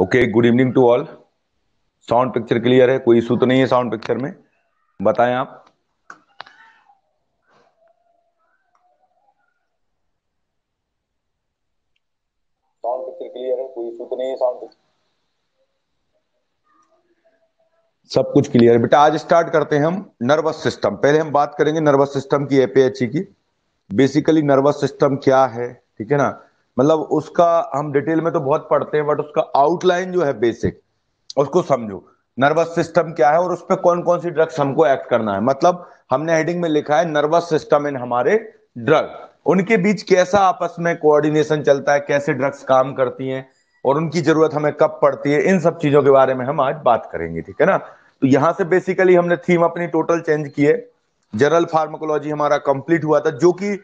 Okay good evening to all sound picture clear है कोई issue तो नहीं है साउंड पिक्चर में बताएं आप पिक्चर क्लियर है कोई तो नहीं है साउंड पिक्चर सब कुछ क्लियर है बेटा आज स्टार्ट करते हैं हम नर्वस सिस्टम पहले हम बात करेंगे नर्वस सिस्टम की एपीएचई की बेसिकली नर्वस सिस्टम क्या है ठीक है ना मतलब उसका हम डिटेल में तो बहुत पढ़ते हैं बट उसका आउटलाइन जो है बेसिक उसको समझो नर्वस सिस्टम क्या है और उस पर कौन कौन सी ड्रग्स हमको एक्ट करना है मतलब हमने हेडिंग में लिखा है नर्वस सिस्टम इन हमारे ड्रग उनके बीच कैसा आपस में कोऑर्डिनेशन चलता है कैसे ड्रग्स काम करती हैं और उनकी जरूरत हमें कब पड़ती है इन सब चीजों के बारे में हम आज बात करेंगे ठीक है ना तो यहां से बेसिकली हमने थीम अपनी टोटल चेंज की है जनरल फार्माकोलॉजी हमारा कंप्लीट हुआ था जो कि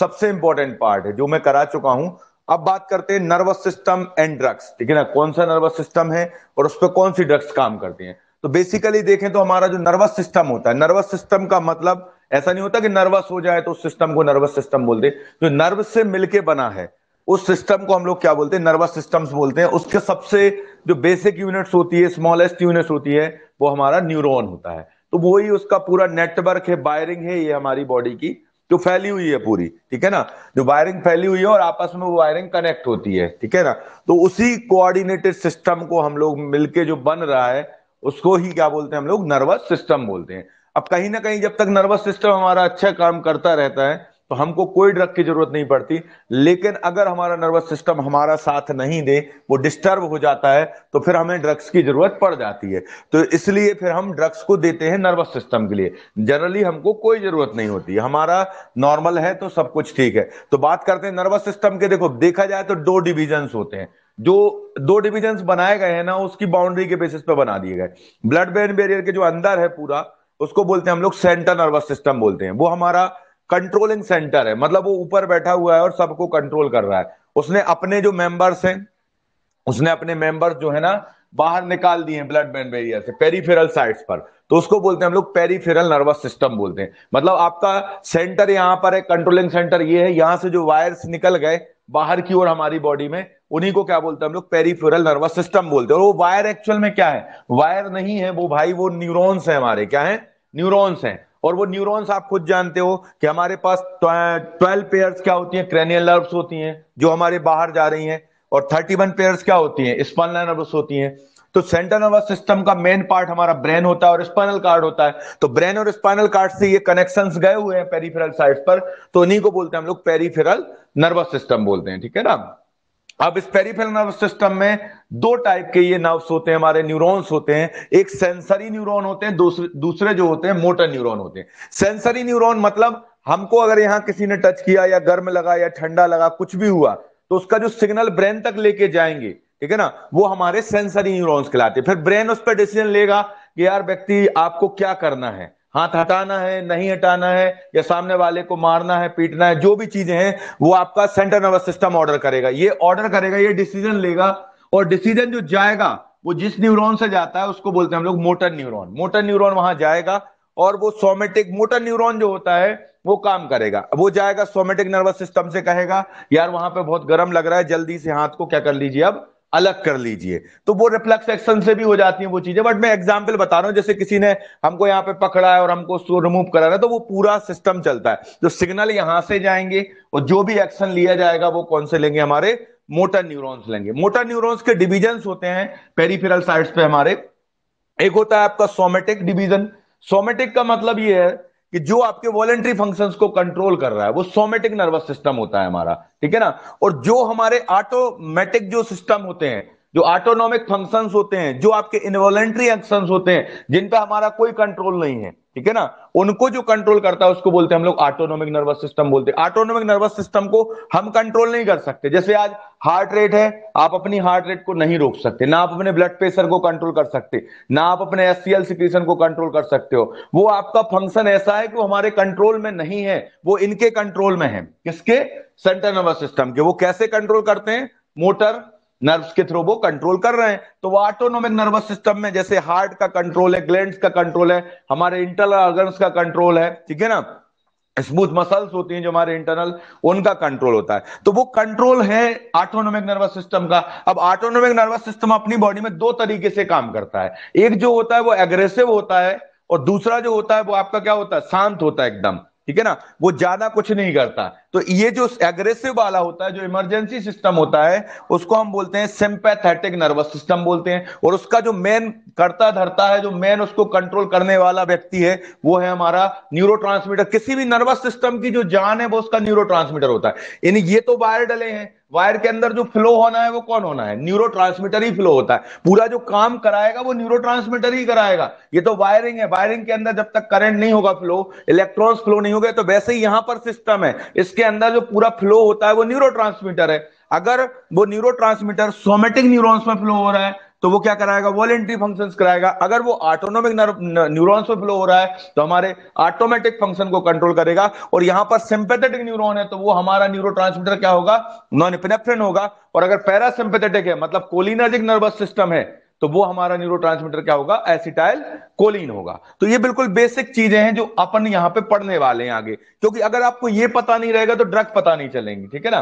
सबसे इंपॉर्टेंट पार्ट है जो मैं करा चुका हूं अब बात करते हैं नर्वस सिस्टम एंड ड्रग्स ठीक है ना कौन सा नर्वस सिस्टम है और उस पर कौन सी ड्रग्स काम करती हैं तो बेसिकली देखें तो हमारा जो नर्वस सिस्टम होता है नर्वस सिस्टम का मतलब ऐसा नहीं होता कि नर्वस हो जाए तो उस सिस्टम को नर्वस सिस्टम बोलते जो नर्व से मिलके बना है उस सिस्टम को हम लोग क्या बोलते हैं नर्वस सिस्टम्स बोलते हैं उसके सबसे जो बेसिक यूनिट्स होती है स्मॉलेस्ट यूनिट्स होती है वो हमारा न्यूरोन होता है तो वही उसका पूरा नेटवर्क है वायरिंग है ये हमारी बॉडी की जो फैली हुई है पूरी ठीक है ना जो वायरिंग फैली हुई है और आपस में वो वायरिंग कनेक्ट होती है ठीक है ना तो उसी कोऑर्डिनेटेड सिस्टम को हम लोग मिलके जो बन रहा है उसको ही क्या बोलते हैं हम लोग नर्वस सिस्टम बोलते हैं अब कहीं ना कहीं जब तक नर्वस सिस्टम हमारा अच्छा काम करता रहता है तो हमको कोई ड्रग की जरूरत नहीं पड़ती लेकिन अगर हमारा नर्वस सिस्टम हमारा साथ नहीं दे वो डिस्टर्ब हो जाता है तो फिर हमें ड्रग्स की जरूरत पड़ जाती है तो इसलिए फिर हम ड्रग्स को देते हैं नर्वस सिस्टम के लिए जनरली हमको कोई जरूरत नहीं होती हमारा नॉर्मल है तो सब कुछ ठीक है तो बात करते हैं नर्वस सिस्टम के देखो देखा जाए तो दो डिविजन होते हैं जो दो डिविजन बनाए गए हैं ना उसकी बाउंड्री के बेसिस पे बना दिए गए ब्लड बेन बैरियर के जो अंदर है पूरा उसको बोलते हैं हम लोग सेंटर नर्वस सिस्टम बोलते हैं वो हमारा कंट्रोलिंग सेंटर है मतलब वो ऊपर बैठा हुआ है और सबको कंट्रोल कर रहा है उसने अपने जो मेंबर्स हैं उसने अपने मेंबर्स जो है ना बाहर निकाल दिए ब्लड बैन बैरियर से पेरीफेरल साइट्स पर तो उसको बोलते हैं हम लोग पेरीफेरल नर्वस सिस्टम बोलते हैं मतलब आपका सेंटर यहां पर है कंट्रोलिंग सेंटर ये है यहां से जो वायर्स निकल गए बाहर की ओर हमारी बॉडी में उन्हीं को क्या बोलते हैं हम लोग पेरीफेरल नर्वस सिस्टम बोलते हैं और वो वायर एक्चुअल में क्या है वायर नहीं है वो भाई वो न्यूरोन्स है हमारे क्या है न्यूरोन्स हैं और वो न्यूरॉन्स आप खुद जानते हो कि हमारे पास ट्वेल्व पेयर्स क्या होती हैं क्रेनियल नर्व्स होती हैं जो हमारे बाहर जा रही हैं और थर्टी वन पेयर्स क्या होती हैं स्पाइनल नर्व्स होती हैं तो सेंट्रल नर्वस सिस्टम का मेन पार्ट हमारा ब्रेन होता है और स्पाइनल कार्ड होता है तो ब्रेन और स्पाइनल कार्ड से ये कनेक्शन गए हुए हैं पेरीफेरल साइड पर तो उन्हीं को बोलते हैं हम लोग पेरीफेरल नर्वस सिस्टम बोलते हैं ठीक है ना अब इस पेरिफेरल नर्व सिस्टम में दो टाइप के ये नर्व्स होते हैं हमारे न्यूरॉन्स होते हैं एक सेंसरी न्यूरॉन होते हैं दूसरे दूसरे जो होते हैं मोटर न्यूरॉन होते हैं सेंसरी न्यूरॉन मतलब हमको अगर यहां किसी ने टच किया या गर्म लगा या ठंडा लगा कुछ भी हुआ तो उसका जो सिग्नल ब्रेन तक लेके जाएंगे ठीक है ना वो हमारे सेंसरी न्यूरोन्स कहलाते हैं फिर ब्रेन उस पर डिसीजन लेगा कि यार व्यक्ति आपको क्या करना है हाथ हटाना है नहीं हटाना है या सामने वाले को मारना है पीटना है जो भी चीजें हैं वो आपका सेंट्रल नर्वस सिस्टम ऑर्डर करेगा ये ऑर्डर करेगा ये डिसीजन लेगा और डिसीजन जो जाएगा वो जिस न्यूरॉन से जाता है उसको बोलते हैं हम लोग मोटर न्यूरॉन मोटर न्यूरॉन वहां जाएगा और वो सोमेटिक मोटर न्यूरॉन जो होता है वो काम करेगा वो जाएगा सोमेटिक नर्वस सिस्टम से कहेगा यार वहां पे बहुत गर्म लग रहा है जल्दी से हाथ को क्या कर लीजिए अब अलग कर लीजिए तो वो रिफ्लेक्स एक्शन से भी हो जाती है वो चीजें बट मैं एग्जाम्पल बता रहा हूं जैसे किसी ने हमको यहाँ पे पकड़ा है और हमको उसको रिमूव करा है तो वो पूरा सिस्टम चलता है जो सिग्नल यहां से जाएंगे और जो भी एक्शन लिया जाएगा वो कौन से लेंगे हमारे मोटर न्यूरोन्स लेंगे मोटर न्यूरोन्स के डिविजन होते हैं पेरीफिरल साइड्स पे हमारे एक होता है आपका सोमेटिक डिविजन सोमेटिक का मतलब ये है कि जो आपके वॉलेंट्री फंक्शंस को कंट्रोल कर रहा है वो सोमेटिक नर्वस सिस्टम होता है हमारा ठीक है ना और जो हमारे ऑटोमेटिक जो सिस्टम होते हैं जो ऑटोनॉमिक फंक्शंस होते हैं जो आपके इन्वॉलेंट्री एक्शन होते हैं जिन पर हमारा कोई कंट्रोल नहीं है ठीक है ना उनको जो कंट्रोल करता है उसको बोलते हैं हम लोग ऑटोनॉमिक नर्वस सिस्टम बोलते हैं ऑटोनॉमिक नर्वस सिस्टम को हम कंट्रोल नहीं कर सकते जैसे आज हार्ट रेट है आप अपनी हार्ट रेट को नहीं रोक सकते ना आप अपने ब्लड प्रेशर को कंट्रोल कर सकते ना आप अपने एस सी को कंट्रोल कर सकते हो वो आपका फंक्शन ऐसा है कि वो हमारे कंट्रोल में नहीं है वो इनके कंट्रोल में है किसके सेंट्रल नर्वस सिस्टम के वो कैसे कंट्रोल करते हैं मोटर नर्व्स के थ्रू वो कंट्रोल कर रहे हैं तो वो ऑटोनोमिक नर्वस सिस्टम में जैसे हार्ट का कंट्रोल है ग्लैंड का कंट्रोल है हमारे इंटरनल ऑर्गन्स का कंट्रोल है ठीक है ना स्मूथ मसल्स होती हैं जो हमारे इंटरनल उनका कंट्रोल होता है तो वो कंट्रोल है ऑटोनोमिक नर्वस सिस्टम का अब ऑटोनोमिक नर्वस सिस्टम अपनी बॉडी में दो तरीके से काम करता है एक जो होता है वो एग्रेसिव होता है और दूसरा जो होता है वो आपका क्या होता है शांत होता है एकदम ठीक है ना वो ज्यादा कुछ नहीं करता तो ये जो एग्रेसिव वाला होता है जो इमरजेंसी सिस्टम होता है उसको हम बोलते हैं सिंपैथेटिक नर्वस सिस्टम बोलते हैं और उसका जो मेन करता धरता है जो मेन उसको कंट्रोल करने वाला व्यक्ति है वो है हमारा न्यूरो किसी भी नर्वस सिस्टम की जो जान है वो उसका न्यूरो होता है यानी ये तो डले हैं वायर के अंदर जो फ्लो होना है वो कौन होना है न्यूरो ही फ्लो होता है पूरा जो काम कराएगा वो न्यूरो ही कराएगा ये तो वायरिंग है वायरिंग के अंदर जब तक करंट नहीं होगा फ्लो इलेक्ट्रॉन्स फ्लो नहीं होगा तो वैसे ही यहां पर सिस्टम है इसके अंदर जो पूरा फ्लो होता है वो न्यूरो है अगर वो न्यूरो सोमेटिक न्यूरोन्स में फ्लो हो रहा है तो वो क्या कराएगा वॉलेंट्री फंक्शंस कराएगा अगर वो ऑटोनोमिक न्यूरॉन्स में फ्लो हो रहा है तो हमारे ऑटोमेटिक फंक्शन को कंट्रोल करेगा और यहां पर सिंपेथेटिक न्यूरॉन है तो वो हमारा न्यूरो क्या होगा नॉन इपिनेफ्रिन होगा और अगर पैरासिम्पेथेटिक है मतलब कोलिनर्जिक नर्वस सिस्टम है तो वो हमारा न्यूरो क्या होगा एसिटाइल कोलिन होगा तो ये बिल्कुल बेसिक चीजें हैं जो अपन यहां पे पढ़ने वाले हैं आगे क्योंकि अगर आपको ये पता नहीं रहेगा तो ड्रग पता नहीं चलेंगी ठीक है ना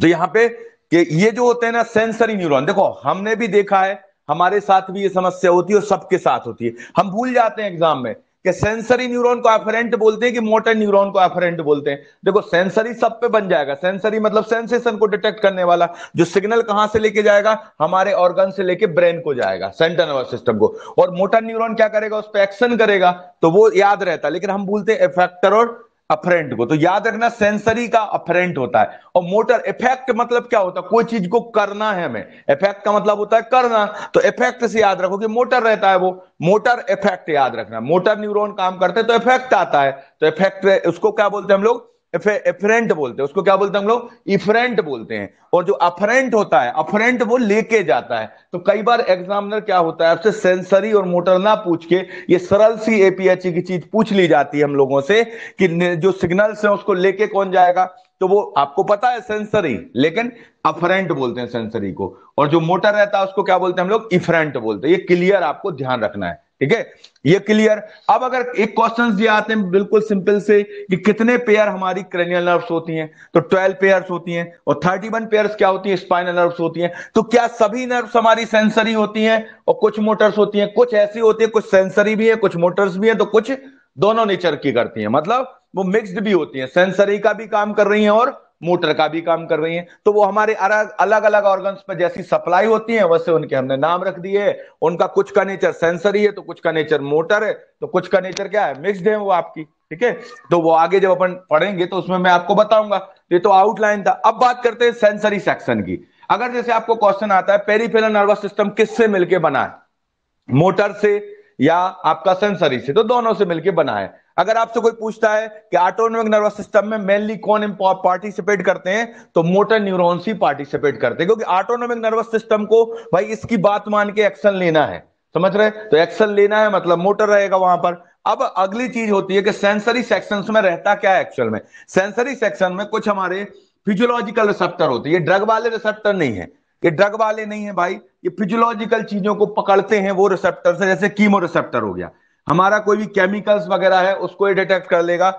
तो यहाँ पे कि ये जो होते हैं ना सेंसरी न्यूरॉन देखो हमने भी देखा है हमारे साथ भी ये समस्या होती है और सबके साथ होती है हम भूल जाते हैं एग्जाम में कि सेंसरी न्यूरॉन को एफरेंट बोलते हैं कि मोटर न्यूरॉन को एफरेंट बोलते हैं देखो सेंसरी सब पे बन जाएगा सेंसरी मतलब सेंसेशन को डिटेक्ट करने वाला जो सिग्नल कहां से लेके जाएगा हमारे ऑर्गन से लेके ब्रेन को जाएगा सेंट्रल नर्वस सिस्टम को और मोटर न्यूरॉन क्या करेगा उस पर एक्शन करेगा तो वो याद रहता है लेकिन हम बोलते हैं इफेक्टर और अफरेंट को तो याद रखना सेंसरी का अफरेंट होता है और मोटर इफेक्ट मतलब क्या होता है कोई चीज को करना है हमें इफेक्ट का मतलब होता है करना तो इफेक्ट से याद रखो कि मोटर रहता है वो मोटर इफेक्ट याद रखना मोटर न्यूरॉन काम करते हैं तो इफेक्ट आता है तो इफेक्ट उसको क्या बोलते हैं हम लोग एफरेंट बोलते हैं उसको क्या बोलते हैं हम लोग इफरेंट बोलते हैं और जो अफरेंट होता है अफरेंट वो लेके जाता है तो कई बार एग्जामिनर क्या होता है आपसे सेंसरी और मोटर ना पूछ के ये सरल सी एपीएचई e की चीज पूछ ली जाती है हम लोगों से कि जो सिग्नल्स हैं उसको लेके कौन जाएगा तो वो आपको पता है सेंसरी लेकिन अफरेंट बोलते हैं सेंसरी को और जो मोटर रहता है उसको क्या बोलते हैं हम लोग इफरेंट बोलते हैं ये क्लियर आपको ध्यान रखना है ठीक है ये क्लियर अब अगर एक क्वेश्चन दिया आते हैं बिल्कुल सिंपल से कि कितने पेयर हमारी क्रेनियल नर्व्स होती हैं तो 12 पेयर्स होती हैं और 31 पेयर्स क्या होती हैं स्पाइनल नर्व्स होती हैं तो क्या सभी नर्व्स हमारी सेंसरी होती हैं और कुछ मोटर्स होती हैं कुछ ऐसी होती है कुछ सेंसरी भी है कुछ मोटर्स भी है तो कुछ दोनों नेचर की करती है मतलब वो मिक्सड भी होती है सेंसरी का भी काम कर रही है और मोटर का भी काम कर रही है तो वो हमारे अलग अलग ऑर्गन पर जैसी सप्लाई होती है वैसे उनके हमने नाम रख दिए उनका कुछ का नेचर सेंसरी है तो कुछ का नेचर मोटर है तो कुछ का नेचर क्या है मिक्सड है वो आपकी ठीक है तो वो आगे जब अपन पढ़ेंगे तो उसमें मैं आपको बताऊंगा ये तो आउटलाइन था अब बात करते हैं सेंसरी सेक्शन की अगर जैसे आपको क्वेश्चन आता है पेरीफेरल नर्वस सिस्टम किससे मिलके बना है मोटर से या आपका सेंसरी से तो दोनों से मिलके बना है अगर आपसे कोई पूछता है कि ऑटोनोमिक नर्वस सिस्टम में मेनली कौन पार्टिसिपेट करते हैं तो मोटर न्यूरॉन्स ही पार्टिसिपेट करते हैं क्योंकि ऑटोनोमिक नर्वस सिस्टम को भाई इसकी बात मान के एक्शन लेना है समझ रहे तो एक्शन लेना है मतलब मोटर रहेगा वहां पर अब अगली चीज होती है कि सेंसरी सेक्शन में रहता क्या है एक्चुअल में सेंसरी सेक्शन में कुछ हमारे फिजियोलॉजिकल रिसेप्टर होते हैं ये ड्रग वाले रिसेप्टर नहीं है ये ड्रग वाले नहीं है भाई ये फिजियोलॉजिकल चीजों को पकड़ते हैं वो रिसेप्टर से जैसे कीमो रिसेप्टर हो गया हमारा कोई भी केमिकल्स वगैरह है उसको ये डिटेक्ट कर लेगा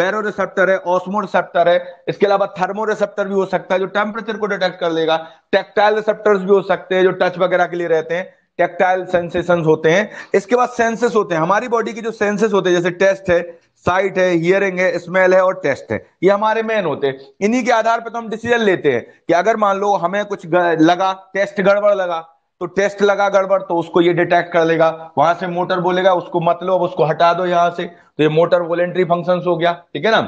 बैरो रिसेप्टर है ऑस्मो रिसेप्टर है इसके अलावा थर्मो रिसेप्टर भी हो सकता है जो टेम्परेचर को डिटेक्ट कर लेगा टेक्टाइल रिसेप्टर्स भी हो सकते हैं जो टच वगैरह के लिए रहते हैं टेक्टाइल सेंसेशन होते हैं इसके बाद सेंसेस होते हैं हमारी बॉडी के जो सेंसेस होते हैं जैसे टेस्ट है साइट है हियरिंग है स्मेल है और टेस्ट है ये हमारे मेन होते हैं इन्हीं के आधार पर तो हम डिसीजन लेते हैं कि अगर मान लो हमें कुछ लगा टेस्ट गड़बड़ लगा तो टेस्ट लगा गड़बड़ तो उसको ये डिटेक्ट कर लेगा वहां से मोटर बोलेगा उसको मतलब उसको हटा दो यहां से तो ये मोटर वॉलेंट्री फंक्शन हो गया ठीक है ना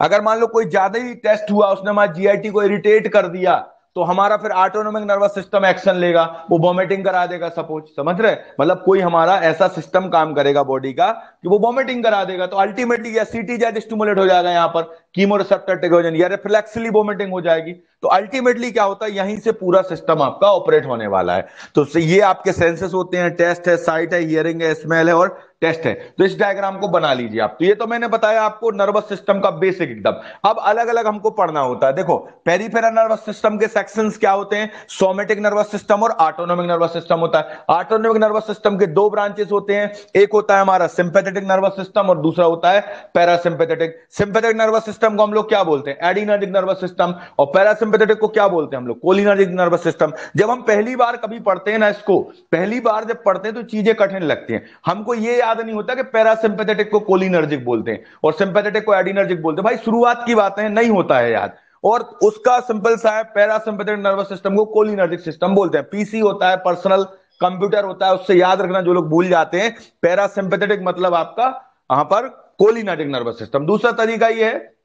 अगर मान लो कोई ज्यादा ही टेस्ट हुआ उसने हमारे जीआईटी को इरिटेट कर दिया तो हमारा फिर ऑटोनोमिक नर्वस सिस्टम एक्शन लेगा वो वॉमिटिंग करा देगा सपोज समझ रहे मतलब कोई हमारा ऐसा सिस्टम काम करेगा बॉडी का कि वो वॉमिटिंग करा देगा तो अल्टीमेटली या सीटी जेड स्टूमुलेट हो जाएगा यहाँ पर कीमो रिसेप्टर टेगोजन या रिफ्लेक्सली वॉमिटिंग हो जाएगी तो अल्टीमेटली क्या होता है यहीं से पूरा सिस्टम आपका ऑपरेट होने वाला है तो ये आपके सेंसेस होते हैं टेस्ट है साइट है हियरिंग है स्मेल है और टेस्ट है तो इस डायग्राम को बना लीजिए आप तो ये तो मैंने बताया आपको नर्वस सिस्टम का बेसिक एकदम अब अलग अलग हमको पढ़ना होता है देखो पेरीफेरा नर्वस सिस्टम के सेक्शंस क्या होते हैं सोमेटिक नर्वस सिस्टम और ऑटोनोमिक नर्वस सिस्टम होता है ऑटोनोमिक नर्वस सिस्टम के दो ब्रांचेस होते हैं एक होता है हमारा सिंपेथेटिक नर्वस सिस्टम और दूसरा होता है पैरासिंपेथेटिक सिंपेथेटिक नर्वस सिस्टम को हम लोग क्या बोलते हैं एडीनर्जिक नर्वस सिस्टम और पैरासिम सिंपेथेटिक को क्या बोलते हैं हम लोग कोलिनर्जिक नर्वस सिस्टम जब हम पहली बार कभी पढ़ते हैं ना इसको पहली बार जब पढ़ते हैं तो चीजें कठिन लगती हैं हमको ये याद नहीं होता कि पैरासिम्पेथेटिक को कोलिनर्जिक बोलते हैं और सिंपेथेटिक को एडिनर्जिक बोलते हैं भाई शुरुआत की बातें हैं नहीं होता है याद और उसका सिंपल सा है पैरासिम्पेथेटिक नर्वस सिस्टम को कोलिनर्जिक सिस्टम बोलते हैं पीसी होता है पर्सनल कंप्यूटर होता है उससे याद रखना जो लोग भूल जाते हैं पैरासिम्पेथेटिक मतलब आपका यहां पर कोलिनर्जिक नर्वस सिस्टम दूसरा तरीका यह है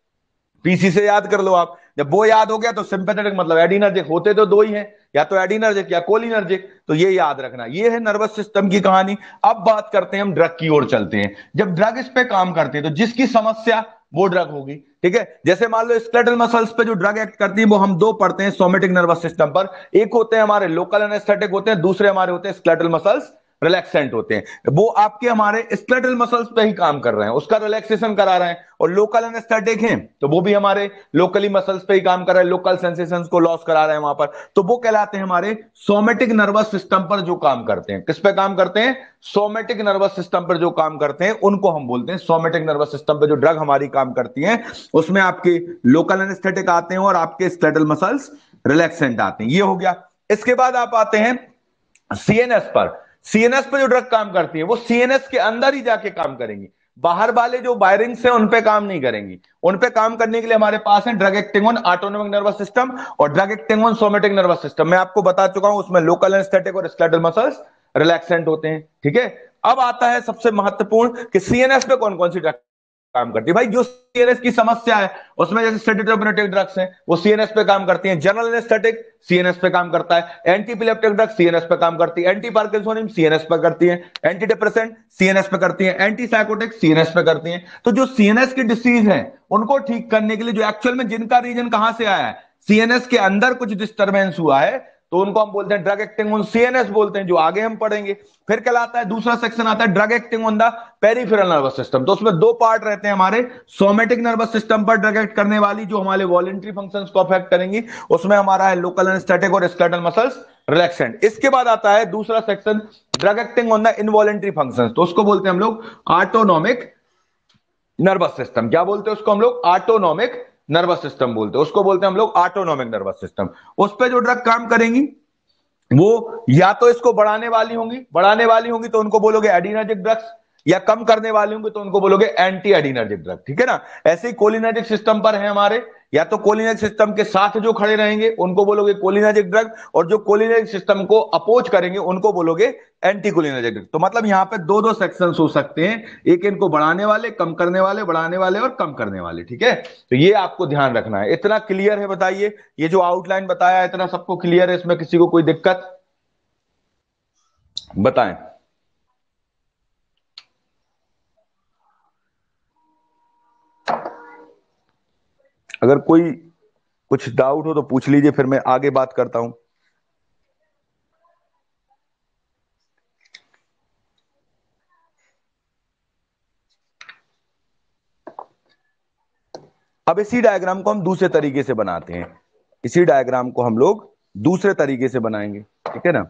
पीसी से याद कर लो आप जब वो याद हो गया तो सिंपेथेटिक मतलब एडीनर्जिक होते तो दो ही हैं या तो एडीनर्जिक या कोलिनर्जिक तो ये याद रखना ये है नर्वस सिस्टम की कहानी अब बात करते हैं हम ड्रग की ओर चलते हैं जब ड्रग इस पे काम करते हैं तो जिसकी समस्या वो ड्रग होगी ठीक है जैसे मान लो स्केलेटल मसल्स पे जो ड्रग एक्ट करती है वो हम दो पढ़ते हैं सोमेटिक नर्वस सिस्टम पर एक होते हैं हमारे लोकल एनेस्थेटिक होते हैं दूसरे हमारे होते हैं स्केलेटल मसल्स रिलैक्सेंट होते हैं वो आपके हमारे स्केलेटल मसल्स पे ही काम कर रहे हैं उसका रिलैक्सेशन करा रहे हैं और लोकल एनेस्थेटिक हैं तो वो भी हमारे लोकली मसल्स पे ही काम कर रहे हैं लोकल सेंसेशंस को लॉस करा रहे हैं वहां पर तो वो कहलाते हैं हमारे सोमेटिक नर्वस सिस्टम पर जो काम करते हैं किस पे काम करते हैं सोमेटिक नर्वस सिस्टम पर जो काम करते हैं उनको हम बोलते हैं सोमेटिक नर्वस सिस्टम पर जो ड्रग हमारी काम करती है उसमें आपके लोकल एनेस्थेटिक आते हैं और आपके स्केलेटल मसल्स रिलैक्सेंट आते हैं ये हो गया इसके बाद आप आते हैं सीएनएस पर सीएनएस पे जो ड्रग काम करती है वो सीएनएस के अंदर ही जाके काम करेंगी बाहर वाले जो वायरिंग्स है उनपे काम नहीं करेंगी उनपे काम करने के लिए हमारे पास है drug acting on autonomic nervous system और drug acting on somatic nervous system मैं आपको बता चुका हूं उसमें लोकल एनस्थेटिक और स्केलेटल मसल्स रिलैक्सेंट होते हैं ठीक है अब आता है सबसे महत्वपूर्ण कि सीएनएस पे कौन कौन सी ड्रग काम करती है भाई जो सीएनएस की समस्या है उसमें जैसे सेटोटोबिनोटिक ड्रग्स हैं वो सीएनएस पे काम करती हैं जनरल एनेस्थेटिक सीएनएस पे काम करता है एंटी एंटीपिलेप्टिक ड्रग्स सीएनएस पे काम करती है एंटी पार्किंसोनिम सीएनएस पे करती है एंटी डिप्रेसेंट सीएनएस पे करती है एंटी साइकोटिक सीएनएस पे करती है तो जो सीएनएस की डिसीज है उनको ठीक करने के लिए जो एक्चुअल में जिनका रीजन कहां से आया है सीएनएस के अंदर कुछ डिस्टर्बेंस हुआ है तो उनको हम बोलते हैं ड्रग एक्टिंग ऑन सीएनएस बोलते हैं जो आगे हम पढ़ेंगे फिर आता है दूसरा सेक्शन आता है drug acting on the peripheral nervous system तो उसमें दो पार्ट रहते हैं हमारे सोमेटिक नर्वस सिस्टम पर ड्रग एक्ट करने वाली जो हमारे वॉलेंट्री फंक्शन को अफेक्ट करेंगी उसमें हमारा है लोकल एनस्टेटिक और स्कर्टल मसल्स रिलैक्सेंट इसके बाद आता है दूसरा section drug acting on the involuntary function तो उसको बोलते हैं हम लोग ऑटोनॉमिक नर्वस सिस्टम क्या बोलते हैं उसको हम लोग ऑटोनॉमिक नर्वस सिस्टम बोलते हैं उसको बोलते हैं हम लोग ऑटोनोमिक नर्वस सिस्टम उस पर जो ड्रग काम करेंगी वो या तो इसको बढ़ाने वाली होंगी बढ़ाने वाली होंगी तो उनको बोलोगे एडीनाजिक ड्रग्स या कम करने वाली होंगी तो उनको बोलोगे एंटी एडिनर्जिक ड्रग ठीक है ना ऐसे ही कोलिनर्जिक सिस्टम पर है हमारे या तो कोलिनेज सिस्टम के साथ जो खड़े रहेंगे उनको बोलोगे कोलिनेजिक ड्रग और जो कोलिनेज सिस्टम को अपोज करेंगे उनको बोलोगे एंटी कोलिनेजिक ड्रग तो मतलब यहां पे दो दो सेक्शन हो सकते हैं एक इनको बढ़ाने वाले कम करने वाले बढ़ाने वाले और कम करने वाले ठीक है तो ये आपको ध्यान रखना है इतना क्लियर है बताइए ये जो आउटलाइन बताया इतना सबको क्लियर है इसमें किसी को कोई दिक्कत बताएं अगर कोई कुछ डाउट हो तो पूछ लीजिए फिर मैं आगे बात करता हूं अब इसी डायग्राम को हम दूसरे तरीके से बनाते हैं इसी डायग्राम को हम लोग दूसरे तरीके से बनाएंगे ठीक है ना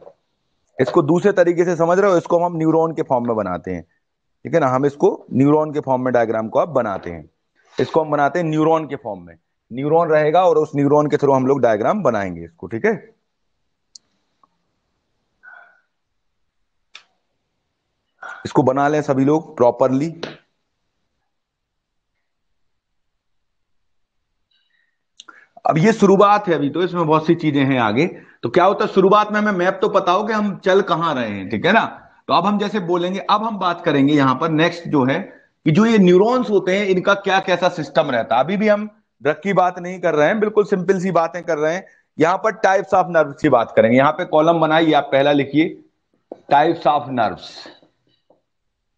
इसको दूसरे तरीके से समझ रहे हो इसको हम न्यूरॉन के फॉर्म में बनाते हैं ठीक है ना हम इसको न्यूरॉन के फॉर्म में डायग्राम को आप बनाते हैं इसको हम बनाते हैं न्यूरॉन के फॉर्म में न्यूरॉन रहेगा और उस न्यूरॉन के थ्रू हम लोग डायग्राम बनाएंगे इसको ठीक है इसको बना लें सभी लोग प्रॉपरली अब ये शुरुआत है अभी तो इसमें बहुत सी चीजें हैं आगे तो क्या होता है शुरुआत में हमें मैप तो पता हो कि हम चल कहां रहे हैं ठीक है ना तो अब हम जैसे बोलेंगे अब हम बात करेंगे यहां पर नेक्स्ट जो है कि जो ये न्यूरॉन्स होते हैं इनका क्या कैसा सिस्टम रहता है अभी भी हम ड्रग की बात नहीं कर रहे हैं बिल्कुल सिंपल सी बातें कर रहे हैं यहां पर टाइप्स ऑफ नर्व्स की बात करेंगे यहाँ पे कॉलम बनाइए आप पहला लिखिए टाइप्स ऑफ नर्व्स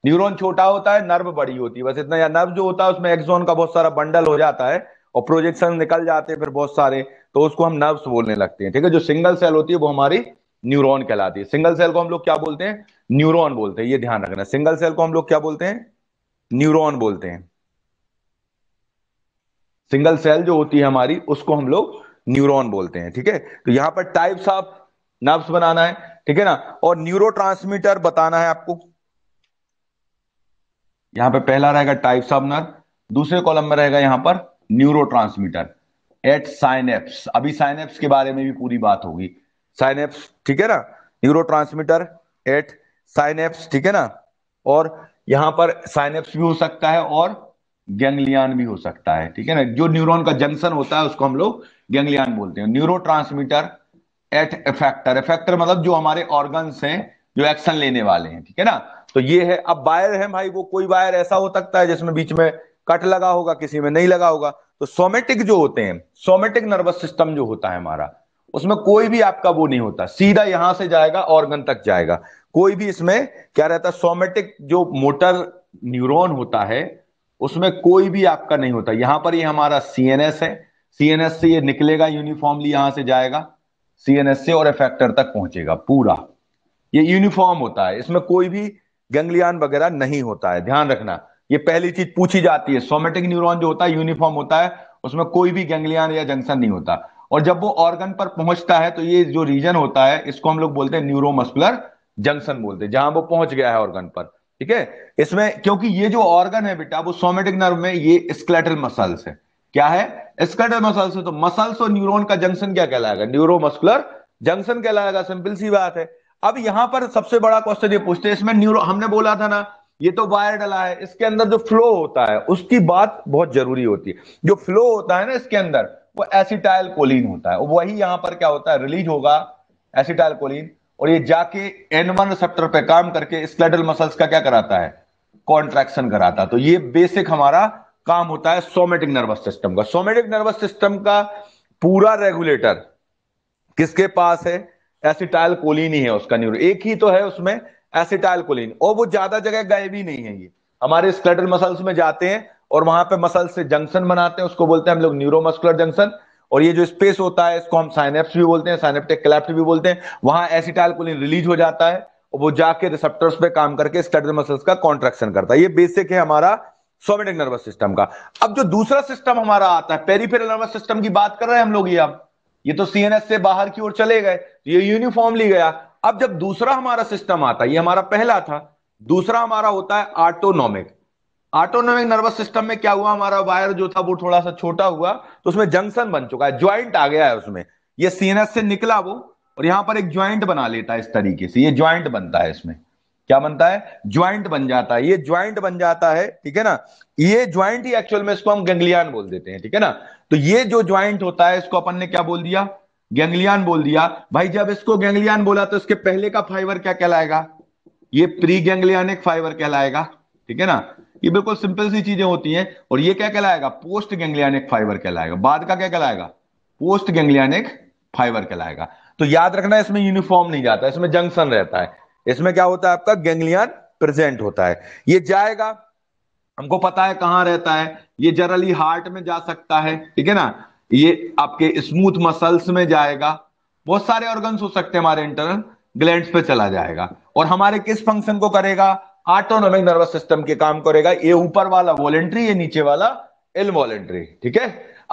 न्यूरॉन छोटा होता है नर्व बड़ी होती है बस इतना या नर्व जो होता है उसमें एक्सोन का बहुत सारा बंडल हो जाता है और प्रोजेक्शन निकल जाते हैं फिर बहुत सारे तो उसको हम नर्व्स बोलने लगते हैं ठीक है जो सिंगल सेल होती है वो हमारी न्यूरॉन कहलाती है सिंगल सेल को हम लोग क्या बोलते हैं न्यूरॉन बोलते हैं ये ध्यान रखना सिंगल सेल को हम लोग क्या बोलते हैं न्यूरॉन बोलते हैं सिंगल सेल जो होती है हमारी उसको हम लोग न्यूरॉन बोलते हैं ठीक है तो यहां पर टाइप्स ऑफ नर्व्स बनाना है ठीक है ना और न्यूरो बताना है आपको यहां पर पहला रहेगा टाइप्स ऑफ नर्व दूसरे कॉलम में रहेगा यहां पर न्यूरो ट्रांसमीटर एट साइनेप्स अभी साइनेप्स के बारे में भी पूरी बात होगी साइनेप्स ठीक है ना न्यूरो ट्रांसमीटर एट साइनेप्स ठीक है ना और यहां पर साइनेप्स भी हो सकता है और गैंग्लियान भी हो सकता है ठीक है ना जो न्यूरॉन का जंक्शन होता है उसको हम लोग गैंग्लियान बोलते हैं neurotransmitter at effector effector मतलब जो हमारे ऑर्गन हैं जो एक्शन लेने वाले हैं ठीक है ना तो ये है अब वायर है भाई वो कोई वायर ऐसा हो सकता है जिसमें बीच में कट लगा होगा किसी में नहीं लगा होगा तो सोमेटिक जो होते हैं सोमेटिक नर्वस सिस्टम जो होता है हमारा उसमें कोई भी आपका वो नहीं होता सीधा यहां से जाएगा ऑर्गन तक जाएगा कोई भी इसमें क्या रहता है सोमेटिक जो मोटर न्यूरॉन होता है उसमें कोई भी आपका नहीं होता यहां पर ये यह हमारा सीएनएस है सीएनएस से ये निकलेगा यूनिफॉर्मली यहां से जाएगा सीएनएस से और एफेक्टर तक पहुंचेगा पूरा ये यूनिफॉर्म होता है इसमें कोई भी गंगलियान वगैरह नहीं होता है ध्यान रखना ये पहली चीज पूछी जाती है सोमेटिक न्यूरॉन जो होता है यूनिफॉर्म होता है उसमें कोई भी गंगलियान या जंक्शन नहीं होता और जब वो ऑर्गन पर पहुंचता है तो ये जो रीजन होता है इसको हम लोग बोलते हैं न्यूरोमस्कुलर जंक्शन बोलते हैं जहां वो पहुंच गया है ऑर्गन पर ठीक है इसमें क्योंकि ये जो ऑर्गन है बेटा वो सोमेटिक नर्व में ये स्केलेटल मसल्स है क्या है स्केलेटल मसल्स है तो मसल्स और न्यूरोन का जंक्शन क्या कहलाएगा न्यूरोमस्कुलर जंक्शन कहलाएगा सिंपल सी बात है अब यहां पर सबसे बड़ा क्वेश्चन ये पूछते हैं इसमें न्यूरो हमने बोला था ना ये तो वायर डला है इसके अंदर जो फ्लो होता है उसकी बात बहुत जरूरी होती है जो फ्लो होता है ना इसके अंदर वो एसिटाइल कोलिन होता है वही यहां पर क्या होता है रिलीज होगा एसिटाइल कोलिन और ये जाके एन वन रिसेप्टर पे काम करके स्क्लेटल मसल्स का क्या कराता है कॉन्ट्रैक्शन कराता है तो ये बेसिक हमारा काम होता है सोमेटिक नर्वस सिस्टम का सोमेटिक नर्वस सिस्टम का पूरा रेगुलेटर किसके पास है एसिटाइल कोलिन ही है उसका न्यूरो एक ही तो है उसमें एसिटाइल कोलिन और वो ज्यादा जगह गए भी नहीं है ये हमारे स्क्लेटल मसल्स में जाते हैं और वहां पे मसल से जंक्शन बनाते हैं उसको बोलते हैं हम लोग न्यूरोमस्कुलर जंक्शन और ये जो स्पेस होता है इसको हम साइनेप्स भी बोलते हैं साइनेप्टिक क्लैप्ट भी बोलते हैं वहां कोलिन रिलीज हो जाता है और वो जाके रिसेप्टर्स पे काम करके स्टड मसल्स का कॉन्ट्रेक्शन करता है ये बेसिक है हमारा सोमेटिक नर्वस सिस्टम का अब जो दूसरा सिस्टम हमारा आता है पेरीफेरल नर्वस सिस्टम की बात कर रहे हैं हम लोग ये अब ये तो सीएनएस से बाहर की ओर चले गए तो ये यूनिफॉर्मली गया अब जब दूसरा हमारा सिस्टम आता है ये हमारा पहला था दूसरा हमारा होता है ऑटोनॉमिक ऑटोनोमिक नर्वस सिस्टम में क्या हुआ हमारा वायर जो था वो थोड़ा सा छोटा हुआ तो उसमें जंक्शन बन चुका है ज्वाइंट आ गया है उसमें ये सीएनएस से निकला वो और यहां पर एक ज्वाइंट बना लेता है इस तरीके से ये ज्वाइंट बनता है इसमें क्या बनता है ज्वाइंट बन जाता है ये ज्वाइंट बन जाता है ठीक है ना ये ज्वाइंट ही एक्चुअल में इसको हम गैंग्लियान बोल देते हैं ठीक है ना तो ये जो ज्वाइंट होता है इसको अपन ने क्या बोल दिया गैंग्लियान बोल दिया भाई जब इसको गैंग्लियान बोला तो इसके पहले का फाइबर क्या कहलाएगा ये प्री गैंग्लियानिक फाइबर कहलाएगा ठीक है ना ये बिल्कुल सिंपल सी चीजें होती हैं और ये क्या कहलाएगा पोस्ट गैंग्लियानिक फाइबर कहलाएगा बाद का क्या कहलाएगा पोस्ट गैंग्लियानिक फाइबर कहलाएगा तो याद रखना इसमें यूनिफॉर्म नहीं जाता इसमें जंक्शन रहता है इसमें क्या होता है आपका गैंग्लियन प्रेजेंट होता है ये जाएगा हमको पता है कहां रहता है ये जनरली हार्ट में जा सकता है ठीक है ना ये आपके स्मूथ मसल्स में जाएगा बहुत सारे ऑर्गन्स हो सकते हैं हमारे इंटरनल ग्लैंड पे चला जाएगा और हमारे किस फंक्शन को करेगा ऑटोनोमिक नर्वस सिस्टम के काम करेगा ये ऊपर वाला वॉलेंट्री ये नीचे वाला इनवॉलेंट्री ठीक है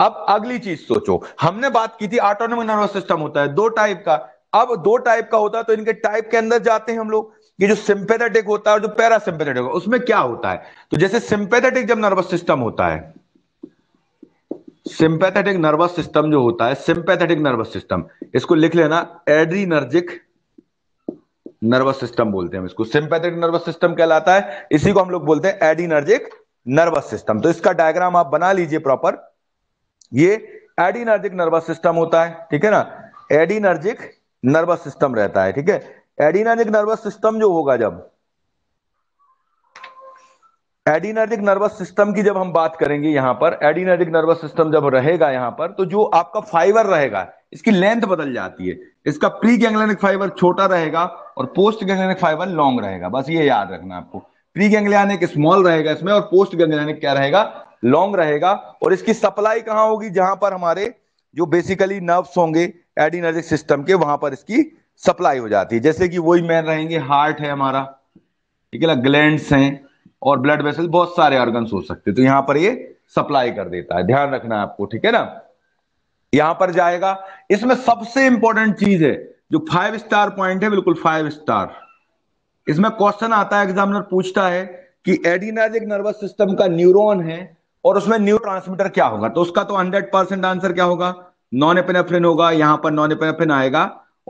अब अगली चीज सोचो हमने बात की थी ऑटोनोमिक नर्वस सिस्टम होता है दो टाइप का अब दो टाइप का होता है तो इनके टाइप के अंदर जाते हैं हम लोग कि जो सिंपेथेटिक होता है और जो पैरासिंपेथेटिक होता है उसमें क्या होता है तो जैसे सिंपेथेटिक जब नर्वस सिस्टम होता है सिंपेथेटिक नर्वस सिस्टम जो होता है सिंपेथेटिक नर्वस सिस्टम इसको लिख लेना एड्रीनर्जिक नर्वस सिस्टम बोलते हैं इसको सिंपैथेटिक नर्वस सिस्टम कहलाता है इसी को हम लोग बोलते हैं एडीनर्जिक नर्वस सिस्टम तो इसका डायग्राम आप बना लीजिए प्रॉपर ये एडीनर्जिक नर्वस सिस्टम होता है ठीक है ना एडीनर्जिक नर्वस सिस्टम रहता है ठीक है एडीनर्जिक नर्वस सिस्टम जो होगा जब एडीनर्जिक नर्वस सिस्टम की जब हम बात करेंगे यहां पर एडीनर्जिक नर्वस सिस्टम जब रहेगा यहां पर तो जो आपका फाइबर रहेगा इसकी लेंथ बदल जाती है इसका प्री गैंग्लियनिक फाइबर छोटा रहेगा और पोस्ट गैंग्लियनिक फाइबर लॉन्ग रहेगा बस ये याद रखना आपको प्री गैंग्लियनिक स्मॉल रहेगा इसमें और पोस्ट गैंग्लियनिक क्या रहेगा लॉन्ग रहेगा और इसकी सप्लाई कहां होगी जहां पर हमारे जो बेसिकली नर्व्स होंगे एडिनर्जिक सिस्टम के वहां पर इसकी सप्लाई हो जाती है जैसे कि वही मैन रहेंगे हार्ट है हमारा ठीक है ना ग्लैंड्स हैं और ब्लड वेसल बहुत सारे ऑर्गन हो सकते हैं तो यहां पर ये सप्लाई कर देता है ध्यान रखना आपको ठीक है ना यहां पर जाएगा इसमें सबसे इंपॉर्टेंट चीज है जो फाइव स्टार पॉइंट है बिल्कुल फाइव स्टार इसमें क्वेश्चन आता है एग्जामिनर पूछता है कि एडिनाज एक नर्वस सिस्टम का न्यूरोन है और उसमें न्यू ट्रांसमीटर क्या होगा तो उसका तो हंड्रेड परसेंट आंसर क्या होगा नॉन एपिनेफ्रिन होगा यहां पर नॉन एपिनेफ्रिन आएगा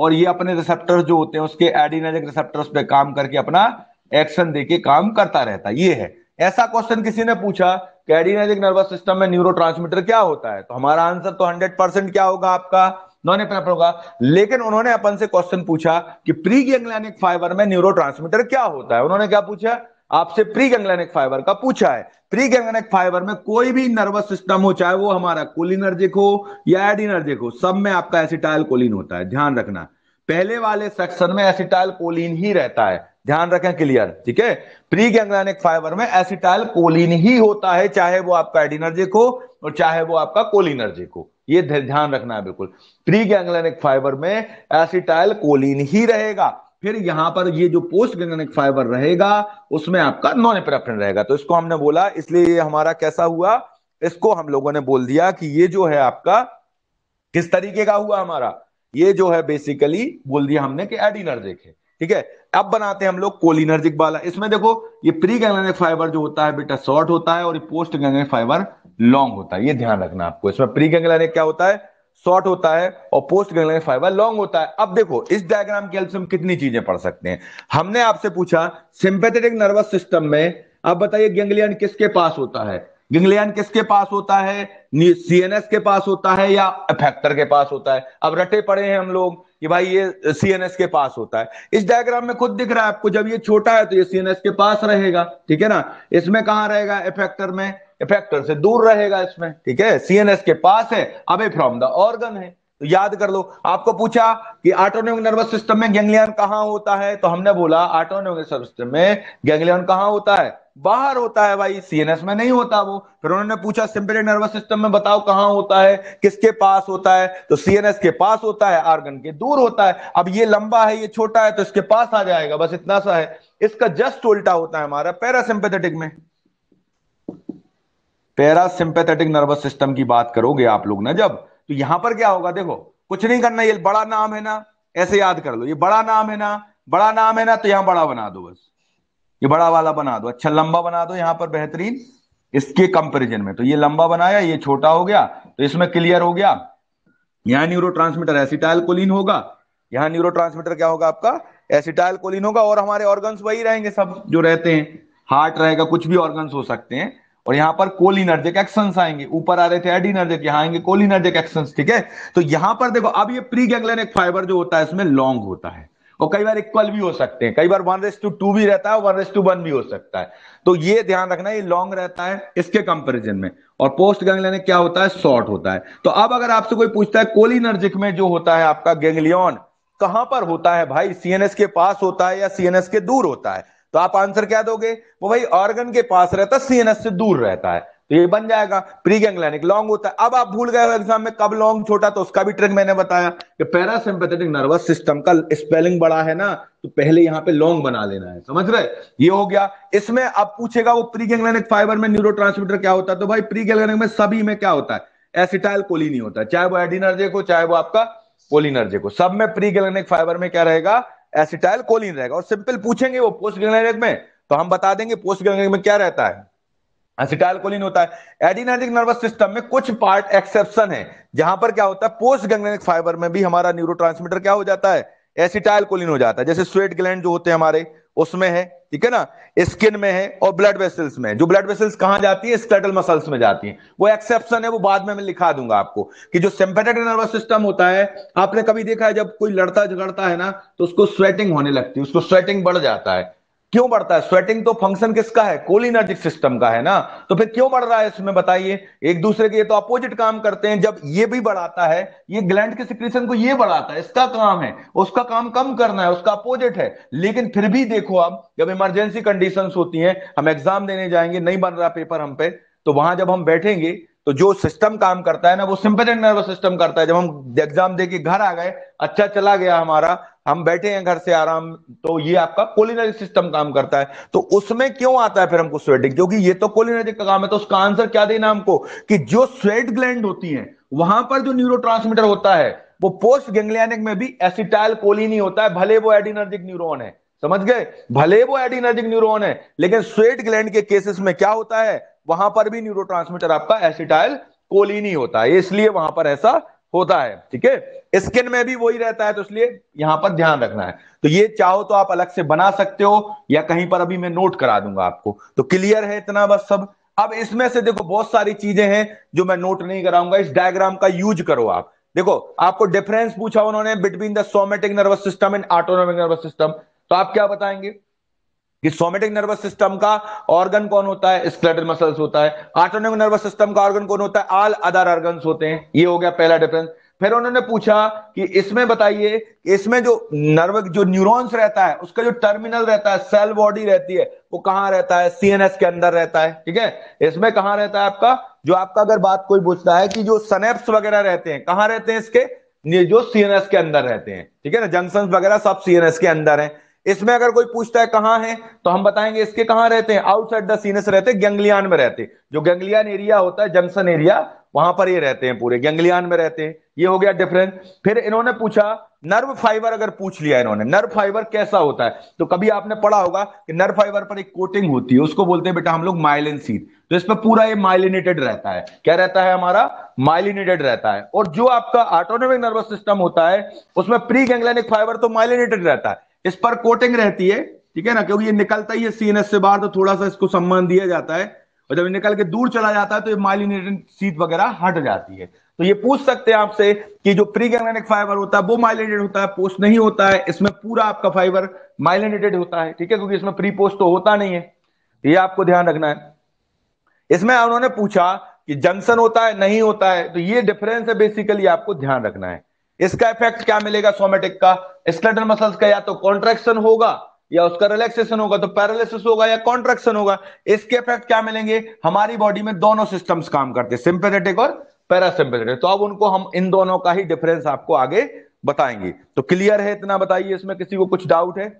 और ये अपने रिसेप्टर जो होते हैं उसके एडिनाजिक रिसेप्टर पे काम करके अपना एक्शन दे काम करता रहता ये है ऐसा क्वेश्चन किसी ने पूछा कि एडिनाजिक नर्वस सिस्टम में न्यूरो क्या होता है तो हमारा आंसर तो हंड्रेड क्या होगा आपका नॉन एपिनेफ्रिन होगा लेकिन उन्होंने अपन से क्वेश्चन पूछा कि प्री गैंग्लैनिक फाइबर में न्यूरो क्या होता है उन्होंने क्या पूछा आपसे प्री गैंग्लैनिक फाइबर का पूछा है प्री गैंग्लैनिक फाइबर में कोई भी नर्वस सिस्टम हो चाहे वो हमारा कोलिनर्जिक हो या एडिनर्जिक हो सब में आपका एसिटाइल कोलिन होता है ध्यान रखना पहले वाले सेक्शन में एसिटाइल कोलिन ही रहता है ध्यान रखें क्लियर ठीक है प्री गैंग्लैनिक फाइबर में एसिटाइल कोलिन ही होता है चाहे वो आपका एडिनर्जिक हो और चाहे वो आपका कोलिनर्जिक हो ये ध्यान रखना है बिल्कुल प्री गैंगलेनिक फाइबर में एसिटाइल कोलिन ही रहेगा फिर यहां पर ये जो पोस्ट गैंगलेनिक फाइबर रहेगा उसमें आपका नॉन एपेराफ्रिन रहेगा तो इसको हमने बोला इसलिए ये हमारा कैसा हुआ इसको हम लोगों ने बोल दिया कि ये जो है आपका किस तरीके का हुआ हमारा ये जो है बेसिकली बोल दिया हमने कि एडिनर्जिक है ठीक है अब बनाते हैं हम लोग कोलिनर्जिक वाला इसमें देखो ये प्री गैंगनिक फाइबर जो होता है बेटा शॉर्ट होता है और ये पोस्ट गैंगनिक फाइबर लॉन्ग होता है ये ध्यान रखना आपको इसमें प्री गैंगनिक क्या होता है शॉर्ट होता है और पोस्ट गैंगनिक फाइबर लॉन्ग होता है अब देखो इस डायग्राम के हेल्प से हम कितनी चीजें पढ़ सकते हैं हमने आपसे पूछा सिंपेथेटिक नर्वस सिस्टम में अब बताइए गैंग्लियन किसके पास होता है गिंगलियन किसके पास होता है सीएनएस के पास होता है या अफेक्टर के पास होता है अब रटे पड़े हैं हम लोग कि भाई ये सीएनएस के पास होता है इस डायग्राम में खुद दिख रहा है आपको जब ये छोटा है तो ये सीएनएस के पास रहेगा ठीक है ना इसमें कहां रहेगा इफेक्टर में इफेक्टर से दूर रहेगा इसमें ठीक है सीएनएस के पास है अवे फ्रॉम द ऑर्गन है तो याद कर लो आपको पूछा कि ऑटोनोमिक नर्वस सिस्टम में गैंग्लियन कहां होता है तो हमने बोला ऑटोनोमिक सिस्टम में गैंग्लियन कहां होता है बाहर होता है भाई सीएनएस में नहीं होता वो फिर उन्होंने पूछा सिंपेटिक नर्वस सिस्टम में बताओ कहा होता है किसके पास होता है तो सीएनएस के पास होता है आर्गन के दूर होता है अब ये लंबा है ये छोटा है तो इसके पास आ जाएगा बस इतना सा है इसका जस्ट उल्टा होता है हमारा पैरासिम्पेथेटिक में पैरासिम्पेथेटिक नर्वस सिस्टम की बात करोगे आप लोग ना जब तो यहां पर क्या होगा देखो कुछ नहीं करना ये बड़ा नाम है ना ऐसे याद कर लो ये बड़ा नाम है ना बड़ा नाम है ना तो यहां बड़ा बना दो बस ये बड़ा वाला बना दो अच्छा लंबा बना दो यहां पर बेहतरीन इसके कंपेरिजन में तो ये लंबा बनाया ये छोटा हो गया तो इसमें क्लियर हो गया यहाँ न्यूरो ट्रांसमीटर एसिटाइल कोलिन होगा यहाँ न्यूरो ट्रांसमीटर क्या होगा आपका एसिटाइल कोलिन होगा और हमारे ऑर्गन वही रहेंगे सब जो रहते हैं हार्ट रहेगा कुछ भी ऑर्गन हो सकते हैं और यहां पर कोलिनर्जिक एक्शन आएंगे ऊपर आ रहे थे एडीनर्जिक यहाँ आएंगे कोलिनर्जिक एक्शन ठीक है तो यहां पर देखो अब ये प्री गैंगलेनिक फाइबर जो होता है इसमें लॉन्ग होता है और कई बार इक्वल भी हो सकते हैं कई बार वन रेस टू टू भी रहता है वन रेस टू वन भी हो सकता है तो ये ध्यान रखना ये लॉन्ग रहता है इसके कंपेरिजन में और पोस्ट गैंगलियन क्या होता है शॉर्ट होता है तो अब अगर आपसे कोई पूछता है कोलिनर्जिक में जो होता है आपका गैंगलियन कहां पर होता है भाई सीएनएस के पास होता है या सीएनएस के दूर होता है तो आप आंसर क्या दोगे वो भाई ऑर्गन के पास रहता है सीएनएस से दूर रहता है तो ये बन जाएगा प्री गैंग्लैनिक लॉन्ग होता है अब आप भूल गए एग्जाम में कब लॉन्ग छोटा तो उसका भी ट्रिक मैंने बताया कि पैरासिम्पेथेटिक नर्वस सिस्टम का स्पेलिंग बड़ा है ना तो पहले यहाँ पे लॉन्ग बना लेना है समझ रहे ये हो गया इसमें अब पूछेगा वो प्री गैंग्लैनिक फाइबर में न्यूरो क्या होता है तो भाई प्री गैंग्लैनिक में सभी में क्या होता है एसिटाइल कोलिन होता है चाहे वो एडीनर्जिक हो चाहे वो आपका कोलिनर्जिक हो सब में प्री गैंग्लैनिक फाइबर में क्या रहेगा एसिटाइल कोलिन रहेगा और सिंपल पूछेंगे वो पोस्ट गैंग्लैनिक में तो हम बता देंगे पोस्ट गैंग्लैनिक में क्या रहता है एसिटाइलकोलिन होता है एडिनाजिक नर्वस सिस्टम में कुछ पार्ट एक्सेप्शन है जहां पर क्या होता है पोस्ट गंगनिक फाइबर में भी हमारा न्यूरो क्या हो जाता है एसिटाइलकोलिन हो जाता है जैसे स्वेट ग्लैंड जो होते हैं हमारे उसमें है ठीक है ना स्किन में है और ब्लड वेसल्स में जो ब्लड वेसल्स कहां जाती है स्केलेटल मसल्स में जाती है वो एक्सेप्शन है वो बाद में मैं लिखा दूंगा आपको कि जो सिंपेटिक नर्वस सिस्टम होता है आपने कभी देखा है जब कोई लड़ता झगड़ता है ना तो उसको स्वेटिंग होने लगती है उसको स्वेटिंग बढ़ जाता है क्यों बढ़ता है स्वेटिंग तो फंक्शन किसका है कोलिनर्जिक सिस्टम का है ना तो फिर क्यों बढ़ रहा है इसमें बताइए एक दूसरे के ये तो अपोजिट काम करते हैं जब ये भी बढ़ाता है ये ग्लैंड के सिक्रेशन को ये बढ़ाता है इसका काम है उसका काम कम करना है उसका अपोजिट है लेकिन फिर भी देखो आप जब इमरजेंसी कंडीशन होती है हम एग्जाम देने जाएंगे नहीं बन रहा पेपर हम पे तो वहां जब हम बैठेंगे तो जो सिस्टम काम करता है ना वो सिंपेटिक नर्वस सिस्टम करता है जब हम एग्जाम दे के घर आ गए अच्छा चला गया हमारा हम बैठे हैं घर से आराम तो ये आपका कोलिनरी सिस्टम काम करता है तो उसमें क्यों आता है फिर हमको स्वेटिंग क्योंकि ये तो कोलिनर्जिक का काम है तो उसका आंसर क्या देना हमको कि जो स्वेट ग्लैंड होती है वहां पर जो न्यूरो होता है वो पोस्ट गैंग्लियानिक में भी एसिटाइल कोलिन ही होता है भले वो एडिनर्जिक न्यूरोन है समझ गए भले वो एडिनर्जिक न्यूरोन है लेकिन स्वेट ग्लैंड के केसेस में क्या होता है वहां पर भी न्यूरोट्रांसमीटर आपका एसिटाइल कोलिन ही होता है इसलिए वहां पर ऐसा होता है ठीक है स्किन में भी वही रहता है तो इसलिए यहां पर ध्यान रखना है तो ये चाहो तो आप अलग से बना सकते हो या कहीं पर अभी मैं नोट करा दूंगा आपको तो क्लियर है इतना बस सब अब इसमें से देखो बहुत सारी चीजें हैं जो मैं नोट नहीं कराऊंगा इस डायग्राम का यूज करो आप देखो आपको डिफरेंस पूछा उन्होंने between the somatic nervous system and autonomic nervous system तो आप क्या बताएंगे कि सोमेटिक नर्वस सिस्टम का ऑर्गन कौन होता है स्केलेटल मसल्स होता है ऑटोनोमिक नर्वस सिस्टम का ऑर्गन कौन होता है ऑल अदर ऑर्गन होते हैं ये हो गया पहला डिफरेंस फिर उन्होंने पूछा कि इसमें बताइए इसमें जो नर्व जो न्यूरॉन्स रहता है उसका जो टर्मिनल रहता है सेल बॉडी रहती है वो कहां रहता है सीएनएस के अंदर रहता है ठीक है इसमें कहाँ रहता है आपका जो आपका अगर बात कोई पूछता है कि जो सनेप्स वगैरह रहते हैं कहां रहते हैं इसके जो सीएनएस के अंदर रहते हैं ठीक है ना जंक्शन वगैरह सब सीएनएस के अंदर है इसमें अगर कोई पूछता है कहां है तो हम बताएंगे इसके कहां रहते हैं आउटसाइड द सीनस रहते हैं में रहते जो गैंग्लियान एरिया होता है जंक्शन एरिया वहां पर ये रहते हैं पूरे गैंग्लियान में रहते हैं ये हो गया डिफरेंस फिर इन्होंने पूछा नर्व फाइबर अगर पूछ लिया इन्होंने नर्व फाइबर कैसा होता है तो कभी आपने पढ़ा होगा कि नर्व फाइबर पर एक कोटिंग होती है उसको बोलते हैं बेटा हम लोग माइलिन सीड तो इसमें पूरा ये माइलिनेटेड रहता है क्या रहता है हमारा माइलिनेटेड रहता है और जो आपका ऑटोनोमिक नर्वस सिस्टम होता है उसमें प्री गैंग्लिनिक फाइबर तो माइलिनेटेड रहता है इस पर कोटिंग रहती है ठीक है ना क्योंकि ये निकलता ही है सीएनएस से बाहर तो थोड़ा सा इसको सम्मान दिया जाता है और जब निकल के दूर चला जाता है तो ये माइलिनेटेड सीट वगैरह हट जाती है तो ये पूछ सकते हैं आपसे कि जो प्री गैंगनिक फाइबर होता है वो माइलिनेटेड होता है पोस्ट नहीं होता है इसमें पूरा आपका फाइबर माइलिनेटेड होता है ठीक है क्योंकि इसमें प्री पोस्ट तो होता नहीं है ये आपको ध्यान रखना है इसमें उन्होंने पूछा कि जंक्शन होता है नहीं होता है तो ये डिफरेंस है बेसिकली आपको ध्यान रखना है इसका इफेक्ट क्या मिलेगा सोमेटिक का स्केलेटल मसल्स का या तो कॉन्ट्रेक्शन होगा या उसका रिलैक्सेशन होगा तो पैरालिसिस होगा या कॉन्ट्रेक्शन होगा इसके इफेक्ट क्या मिलेंगे हमारी बॉडी में दोनों सिस्टम्स काम करते हैं सिंपेथेटिक और पैरासिंपेथेटिक तो अब उनको हम इन दोनों का ही डिफरेंस आपको आगे बताएंगे तो क्लियर है इतना बताइए इसमें किसी को कुछ डाउट है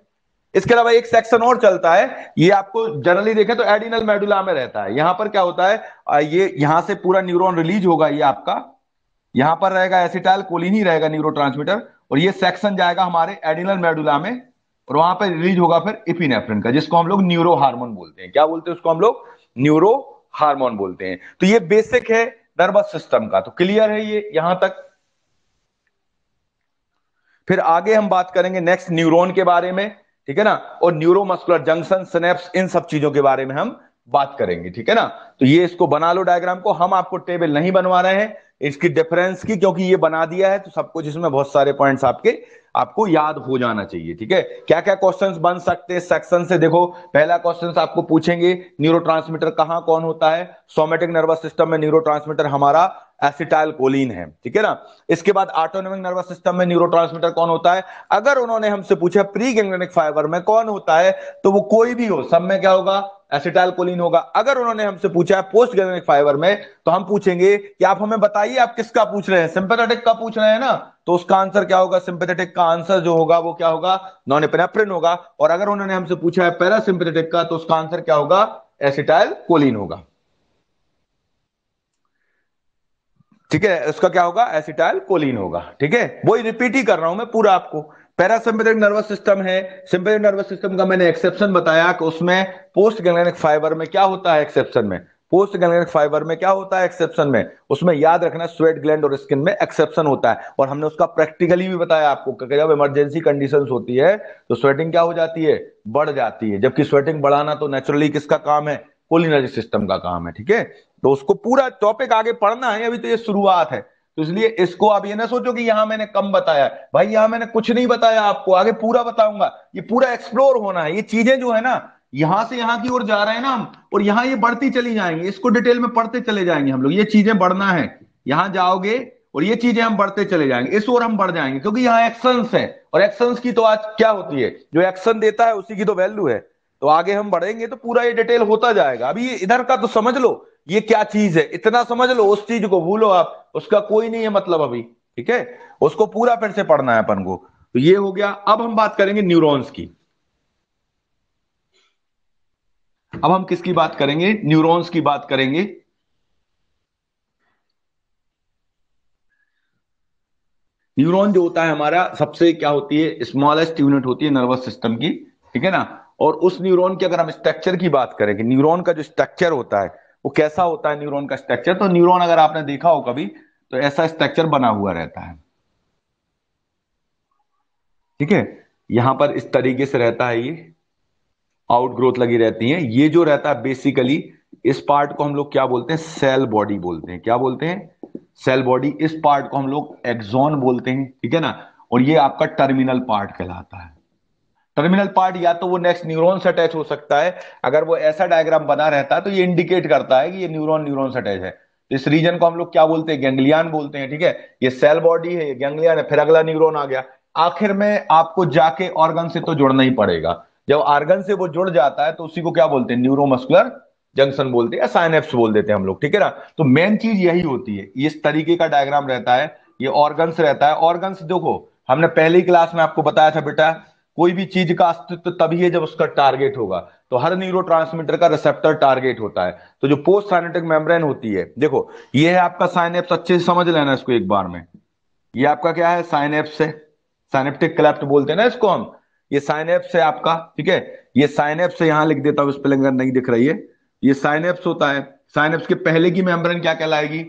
इसके अलावा एक सेक्शन और चलता है ये आपको जनरली देखें तो एडिनल मेडुला में रहता है यहां पर क्या होता है ये यहां से पूरा न्यूरॉन रिलीज होगा ये आपका यहां पर रहेगा एसिटाइल कोलिन ही रहेगा न्यूरो और ये सेक्शन जाएगा हमारे एडिनल मेडुला में और वहां पर रिलीज होगा फिर इपिनेफ्रिन का जिसको हम लोग न्यूरो हार्मोन बोलते हैं क्या बोलते हैं उसको हम लोग न्यूरो हार्मोन बोलते हैं तो ये बेसिक है नर्वस सिस्टम का तो क्लियर है ये यहां तक फिर आगे हम बात करेंगे नेक्स्ट न्यूरॉन के बारे में ठीक है ना और न्यूरोमस्कुलर जंक्शन स्नेप्स इन सब चीजों के बारे में हम बात करेंगे ठीक है ना तो ये इसको बना लो डायग्राम को हम आपको टेबल नहीं बनवा रहे हैं इसकी डिफरेंस की क्योंकि ये बना दिया है तो सब कुछ इसमें बहुत सारे पॉइंट्स आपके आपको याद हो जाना चाहिए ठीक है क्या क्या क्वेश्चंस बन सकते हैं सेक्शन से देखो पहला क्वेश्चन आपको पूछेंगे ट्रांसमीटर कहां कौन होता है सोमेटिक नर्वस सिस्टम में ट्रांसमीटर हमारा एसिटाइल कोलिन है ठीक है ना इसके बाद ऑटोनोमिक नर्वस सिस्टम में ट्रांसमीटर कौन होता है अगर उन्होंने हमसे पूछा प्री गैंग्रेनिक फाइबर में कौन होता है तो वो कोई भी हो सब में क्या होगा एसिटाइल कोलिन होगा अगर उन्होंने हमसे पूछा है पोस्ट गैंग्रेनिक फाइबर में तो हम पूछेंगे कि आप हमें बताइए आप किसका पूछ रहे हैं सिंपेथेटिक का पूछ रहे हैं ना तो उसका आंसर क्या होगा सिंपेथेटिक का आंसर जो होगा वो क्या होगा नॉन एपेनेफ्रिन होगा और अगर उन्होंने हमसे पूछा है पैरासिम्पेथेटिक का तो उसका आंसर क्या होगा एसिटाइल कोलिन होगा ठीक है उसका क्या होगा एसिटाइल कोलिन होगा ठीक है वही रिपीट ही कर रहा हूं मैं पूरा आपको पैरासिम्पेटिक नर्वस सिस्टम है सिंपेटिक नर्वस सिस्टम का मैंने एक्सेप्शन बताया कि उसमें पोस्ट गैंग्लिनिक फाइबर में क्या होता है एक्सेप्शन में पोस्ट गैलेनिक फाइबर में क्या होता है एक्सेप्शन में उसमें याद रखना स्वेट ग्लैंड और स्किन में एक्सेप्शन होता है और हमने उसका प्रैक्टिकली भी बताया आपको जब इमरजेंसी कंडीशन होती है तो स्वेटिंग क्या हो जाती है बढ़ जाती है जबकि स्वेटिंग बढ़ाना तो नेचुरली किसका काम है पोलिनर्जी सिस्टम का काम है ठीक है तो उसको पूरा टॉपिक आगे पढ़ना है अभी तो ये शुरुआत है तो इसलिए इसको आप ये ना सोचो कि यहां मैंने कम बताया भाई यहां मैंने कुछ नहीं बताया आपको आगे पूरा बताऊंगा ये पूरा एक्सप्लोर होना है ये चीजें जो है ना यहां से यहां की ओर जा रहे हैं ना हम और यहां ये बढ़ती चली जाएंगे इसको डिटेल में पढ़ते चले जाएंगे हम लोग ये चीजें बढ़ना है यहां जाओगे और ये चीजें हम बढ़ते चले जाएंगे इस ओर हम बढ़ जाएंगे क्योंकि यहाँ एक्शन है और एक्शन की तो आज क्या होती है जो एक्शन देता है उसी की तो वैल्यू है तो आगे हम बढ़ेंगे तो पूरा ये डिटेल होता जाएगा अभी इधर का तो समझ लो ये क्या चीज है इतना समझ लो उस चीज को भूलो आप उसका कोई नहीं है मतलब अभी ठीक है उसको पूरा फिर से पढ़ना है अपन को तो ये हो गया अब हम बात करेंगे न्यूरॉन्स की अब हम किसकी बात करेंगे न्यूरॉन्स की बात करेंगे न्यूरॉन जो होता है हमारा सबसे क्या होती है स्मॉलेस्ट यूनिट होती है नर्वस सिस्टम की ठीक है ना और उस न्यूरॉन की अगर हम स्ट्रक्चर की बात करें कि न्यूरॉन का जो स्ट्रक्चर होता है वो कैसा होता है न्यूरॉन का स्ट्रक्चर तो न्यूरॉन अगर आपने देखा हो कभी तो ऐसा स्ट्रक्चर बना हुआ रहता है ठीक है यहां पर इस तरीके से रहता है ये आउट ग्रोथ लगी रहती है ये जो रहता है बेसिकली इस पार्ट को हम लोग क्या बोलते हैं सेल बॉडी बोलते हैं क्या बोलते हैं सेल बॉडी इस पार्ट को हम लोग एक्सॉन बोलते हैं ठीक है ना और ये आपका टर्मिनल पार्ट कहलाता है टर्मिनल पार्ट या तो वो नेक्स्ट न्यूरॉन से अटैच हो सकता है अगर वो ऐसा डायग्राम बना रहता है तो ये इंडिकेट करता है कि ये न्यूरॉन न्यूरॉन से अटैच है इस रीजन को हम लोग क्या बोलते हैं गैंग्लियान बोलते हैं ठीक है ये सेल बॉडी है ये गैंग्लियान है फिर अगला न्यूरॉन आ गया आखिर में आपको जाके ऑर्गन से तो जुड़ना ही पड़ेगा जब आर्गन से वो जुड़ जाता है तो उसी को क्या बोलते हैं न्यूरोमस्कुलर जंक्शन बोलते हैं या साइनेप्स बोल देते हैं हम लोग ठीक है ना तो मेन चीज यही होती है इस तरीके का डायग्राम रहता है ये ऑर्गन्स रहता है ऑर्गन्स देखो हमने पहली क्लास में आपको बताया था बेटा कोई भी चीज का अस्तित्व तभी है जब उसका टारगेट होगा तो हर न्यूरो का रिसेप्टर टारगेट होता है तो जो पोस्ट साइनेटिक मेम्ब्रेन होती है देखो ये है आपका साइनेप्स अच्छे से समझ लेना इसको एक बार में ये आपका क्या है साइनेप्स है साइनेप्टिक क्लेप्ट बोलते हैं ना इसको हम ये साइन एप से आपका ठीक है ये साइन एप से यहां लिख देता हूं इस पर नहीं दिख रही है ये साइन एप्स होता है साइन एप्स के पहले की मेम्ब्रेन क्या कहलाएगी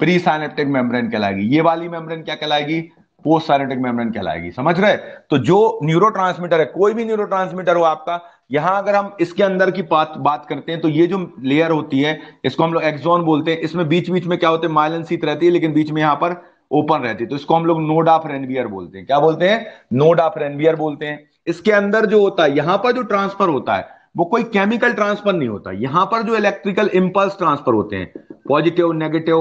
प्री साइनेप्टिक मेम्ब्रेन कहलाएगी ये वाली मेम्ब्रेन क्या कहलाएगी पोस्ट साइनेटिक मेम्ब्रेन कहलाएगी समझ रहे तो जो न्यूरो है कोई भी न्यूरो हो आपका यहां अगर हम इसके अंदर की बात बात करते हैं तो ये जो लेयर होती है इसको हम लोग एक्सोन बोलते हैं इसमें बीच बीच में क्या होते हैं माइलन सीत रहती है लेकिन बीच में यहां पर ओपन रहती है तो इसको हम लोग नोड ऑफ रेनवियर बोलते हैं क्या बोलते हैं नोड ऑफ रेनवियर बोलते हैं इसके अंदर जो होता है यहां पर जो ट्रांसफर होता है वो कोई केमिकल ट्रांसफर नहीं होता यहां पर जो इलेक्ट्रिकल इंपल्स ट्रांसफर होते हैं पॉजिटिव नेगेटिव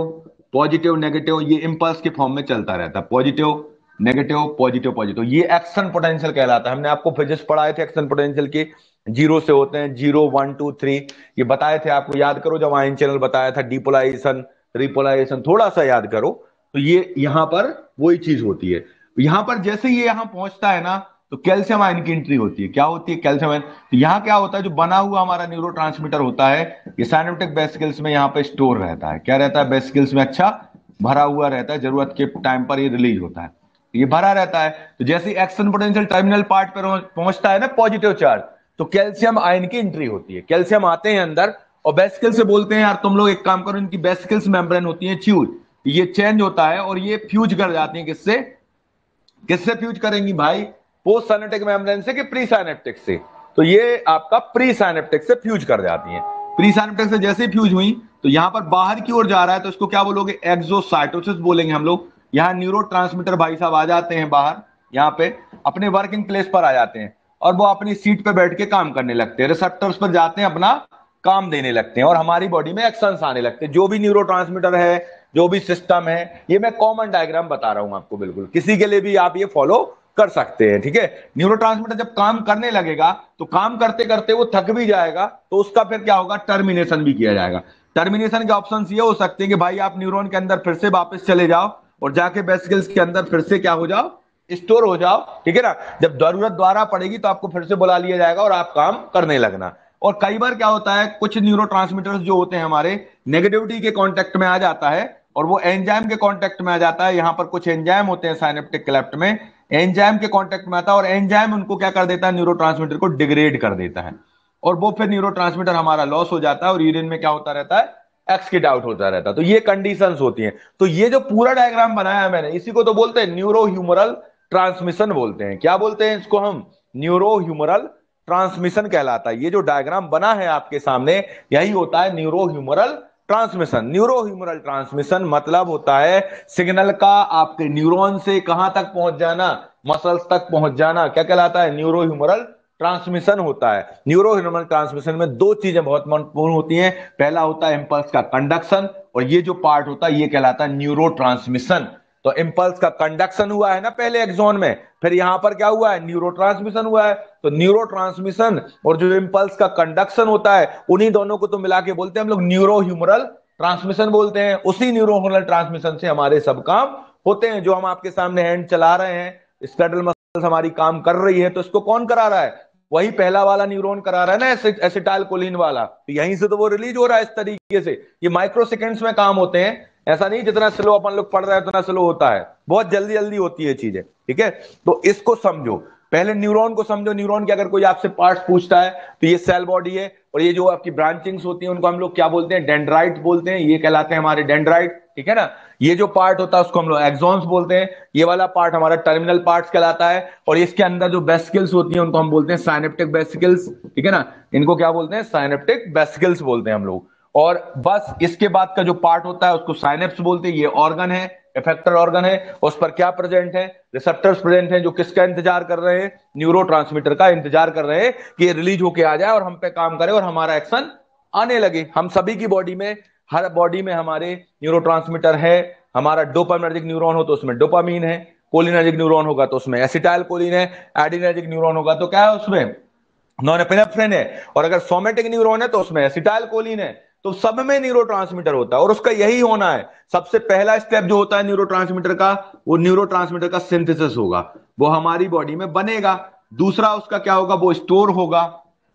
पॉजिटिव नेगेटिव ये इंपल्स के फॉर्म में चलता रहता है पॉजिटिव नेगेटिव पॉजिटिव पॉजिटिव ये एक्शन पोटेंशियल कहलाता है हमने आपको फिजिक्स पढ़ाए थे एक्शन पोटेंशियल के जीरो से होते हैं जीरो वन टू थ्री ये बताए थे आपको याद करो जब आयन चैनल बताया था डिपोलाइजेशन रिपोलाइजेशन थोड़ा सा याद करो तो ये यहां पर वही चीज होती है यहां पर जैसे ये यहां पहुंचता है ना तो कैल्शियम आयन की एंट्री होती है क्या होती है कैल्शियम आयन तो यहाँ क्या होता है जो बना हुआ हमारा न्यूरो होता है ये साइनोटिक बेसिकल्स में यहाँ पे स्टोर रहता है क्या रहता है बेसिकल्स में अच्छा भरा हुआ रहता है जरूरत के टाइम पर ये रिलीज होता है ये भरा रहता है तो जैसे एक्शन पोटेंशियल टर्मिनल पार्ट पर पहुंचता है ना पॉजिटिव चार्ज तो कैल्शियम आयन की एंट्री होती है कैल्शियम आते हैं अंदर और बेसिकल से बोलते हैं यार तुम लोग एक काम करो इनकी बेसिकल्स मेम्ब्रेन होती है च्यूज ये चेंज होता है और ये फ्यूज कर जाती है किससे किससे फ्यूज करेंगी भाई पोस्ट साइनेप्टिक मेम्ब्रेन से कि प्री साइनेप्टिक से तो ये आपका प्री साइनेप्टिक से फ्यूज कर जाती है प्री साइनेप्टिक से जैसे ही फ्यूज हुई तो यहाँ पर बाहर की ओर जा रहा है तो इसको क्या बोलोगे एक्सोसाइटोसिस बोलेंगे हम लोग यहाँ न्यूरो भाई साहब आ जाते हैं बाहर यहाँ पे अपने वर्किंग प्लेस पर आ जाते हैं और वो अपनी सीट पे बैठ के काम करने लगते हैं रिसेप्टर्स पर जाते हैं अपना काम देने लगते हैं और हमारी बॉडी में एक्शन आने लगते हैं जो भी न्यूरो है जो भी सिस्टम है ये मैं कॉमन डायग्राम बता रहा हूँ आपको बिल्कुल किसी के लिए भी आप ये फॉलो कर सकते हैं ठीक है न्यूरोट्रांसमीटर जब काम करने लगेगा तो काम करते करते वो थक भी जाएगा तो उसका फिर क्या होगा टर्मिनेशन भी किया जाएगा टर्मिनेशन के ऑप्शन ये हो सकते हैं कि भाई आप न्यूरॉन के अंदर फिर से वापस चले जाओ और जाके बेसिकल्स के अंदर फिर से क्या हो जाओ स्टोर हो जाओ ठीक है ना जब जरूरत द्वारा पड़ेगी तो आपको फिर से बुला लिया जाएगा और आप काम करने लगना और कई बार क्या होता है कुछ न्यूरो जो होते हैं हमारे नेगेटिविटी के कॉन्टेक्ट में आ जाता है और वो एंजाइम के कॉन्टेक्ट में आ जाता है यहाँ पर कुछ एंजाइम होते हैं साइनेप्टिक क्लेप्ट में एंजाइम के कांटेक्ट में आता है और एंजाइम उनको क्या कर देता है न्यूरो को डिग्रेड कर देता है और वो फिर न्यूरो हमारा लॉस हो जाता है और यूरिन में क्या होता रहता है एक्सकिट आउट होता रहता है तो ये कंडीशंस होती हैं तो ये जो पूरा डायग्राम बनाया है मैंने इसी को तो बोलते हैं न्यूरो ह्यूमरल ट्रांसमिशन बोलते हैं क्या बोलते हैं इसको हम न्यूरो ह्यूमरल ट्रांसमिशन कहलाता है ये जो डायग्राम बना है आपके सामने यही होता है neurohumoral transmission neurohumoral transmission मतलब होता है सिग्नल का आपके न्यूरॉन से कहां तक पहुंच जाना मसल्स तक पहुंच जाना क्या कहलाता है न्यूरो ह्यूमरल ट्रांसमिशन होता है न्यूरो ह्यूमरल ट्रांसमिशन में दो चीजें बहुत महत्वपूर्ण होती हैं पहला होता है इंपल्स का कंडक्शन और ये जो पार्ट होता है ये कहलाता है न्यूरो ट्रांसमिशन तो इम्पल्स का कंडक्शन हुआ है ना पहले एक्सोन में फिर यहां पर क्या हुआ है न्यूरो ट्रांसमिशन हुआ है तो न्यूरो ट्रांसमिशन और जो इम्पल्स का कंडक्शन होता है उन्हीं दोनों को तो मिला के बोलते हैं हम लोग न्यूरो ह्यूमरल ट्रांसमिशन बोलते हैं उसी न्यूरो ह्यूमरल ट्रांसमिशन से हमारे सब काम होते हैं जो हम आपके सामने हैंड चला रहे हैं स्पेडल मसल हमारी काम कर रही है तो इसको कौन करा रहा है वही पहला वाला न्यूरॉन करा रहा है ना एसिटाइल कोलिन वाला तो यहीं से तो वो रिलीज हो रहा है इस तरीके से ये माइक्रो सेकेंड्स में काम होते हैं ऐसा नहीं जितना स्लो अपन लोग पढ़ रहे हैं उतना स्लो होता है बहुत जल्दी जल्दी होती है चीजें ठीक है तो इसको समझो पहले न्यूरॉन को समझो न्यूरॉन के अगर कोई आपसे पार्ट पूछता है तो ये सेल बॉडी है और ये जो आपकी ब्रांचिंग्स होती है उनको हम लोग क्या बोलते हैं डेंड्राइट बोलते हैं ये कहलाते हैं हमारे डेंड्राइट ठीक है ना ये जो पार्ट होता है उसको हम लोग एग्जॉन्स बोलते हैं ये वाला पार्ट हमारा टर्मिनल पार्ट कहलाता है और इसके अंदर जो बेसिकल्स होती है उनको हम बोलते हैं साइनेप्टिक बेसिकल्स ठीक है ना इनको क्या बोलते हैं साइनेप्टिक बेसिकल्स बोलते हैं हम लोग और बस इसके बाद का जो पार्ट होता है उसको साइनेप्स बोलते हैं ये ऑर्गन है इफेक्टर ऑर्गन है उस पर क्या प्रेजेंट है रिसेप्टर्स प्रेजेंट हैं जो किसका इंतजार कर रहे हैं न्यूरो का इंतजार कर रहे हैं कि ये रिलीज होके आ जाए और हम पे काम करे और हमारा एक्शन आने लगे हम सभी की बॉडी में हर बॉडी में हमारे न्यूरो है हमारा डोपामिनर्जिक न्यूरॉन हो तो उसमें डोपामीन है कोलिनर्जिक न्यूरॉन होगा तो उसमें एसिटाइल कोलिन है एडिनर्जिक न्यूरॉन होगा तो क्या है उसमें नॉन एपिनेफ्रिन है और अगर सोमेटिक न्यूरॉन है तो उसमें एसिटाइल कोलिन है तो सब में न्यूरो होता है और उसका यही होना है सबसे पहला स्टेप जो होता है न्यूरो का वो न्यूरो का सिंथेसिस होगा वो हमारी बॉडी में बनेगा दूसरा उसका क्या होगा वो स्टोर होगा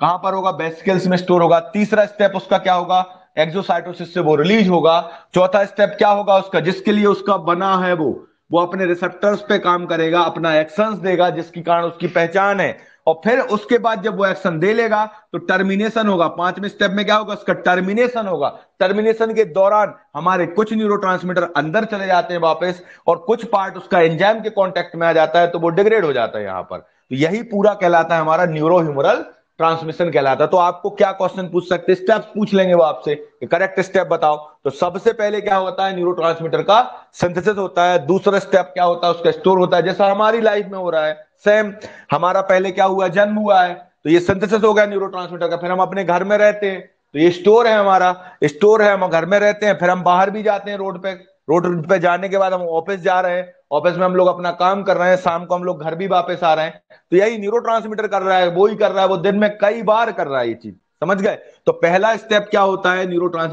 कहां पर होगा बेसिकल्स में स्टोर होगा तीसरा स्टेप उसका क्या होगा एक्सोसाइटोसिस से वो रिलीज होगा चौथा स्टेप क्या होगा उसका जिसके लिए उसका बना है वो वो अपने रिसेप्टर्स पे काम करेगा अपना एक्शन देगा जिसकी कारण उसकी पहचान है और फिर उसके बाद जब वो एक्शन दे लेगा तो टर्मिनेशन होगा पांचवें स्टेप में क्या होगा उसका टर्मिनेशन होगा टर्मिनेशन के दौरान हमारे कुछ न्यूरो अंदर चले जाते हैं वापस और कुछ पार्ट उसका एंजाइम के कॉन्टेक्ट में आ जाता है तो वो डिग्रेड हो जाता है यहां पर तो यही पूरा कहलाता है हमारा न्यूरोल ट्रांसमिशन कहलाता है तो आपको क्या क्वेश्चन पूछ सकते हैं स्टेप्स पूछ लेंगे वो आपसे कि करेक्ट स्टेप बताओ तो सबसे पहले क्या होता है न्यूरोट्रांसमीटर का सिंथेसिस होता है दूसरा स्टेप क्या होता है उसका स्टोर होता है जैसा हमारी लाइफ में हो रहा है सेम हमारा पहले क्या हुआ जन्म हुआ है तो ये सिंथेसिस हो गया न्यूरो का फिर हम अपने घर में रहते हैं तो ये स्टोर है हमारा स्टोर है हम घर में रहते हैं फिर हम बाहर भी जाते हैं रोड पे रोड पे जाने के बाद हम ऑफिस जा रहे हैं ऑफिस में हम लोग अपना काम कर रहे हैं शाम को हम लोग घर भी वापस आ रहे हैं तो यही न्यूरो कर रहा है वो ही कर रहा है वो दिन में कई बार कर रहा है ये चीज समझ गए तो पहला स्टेप क्या होता है न्यूरो का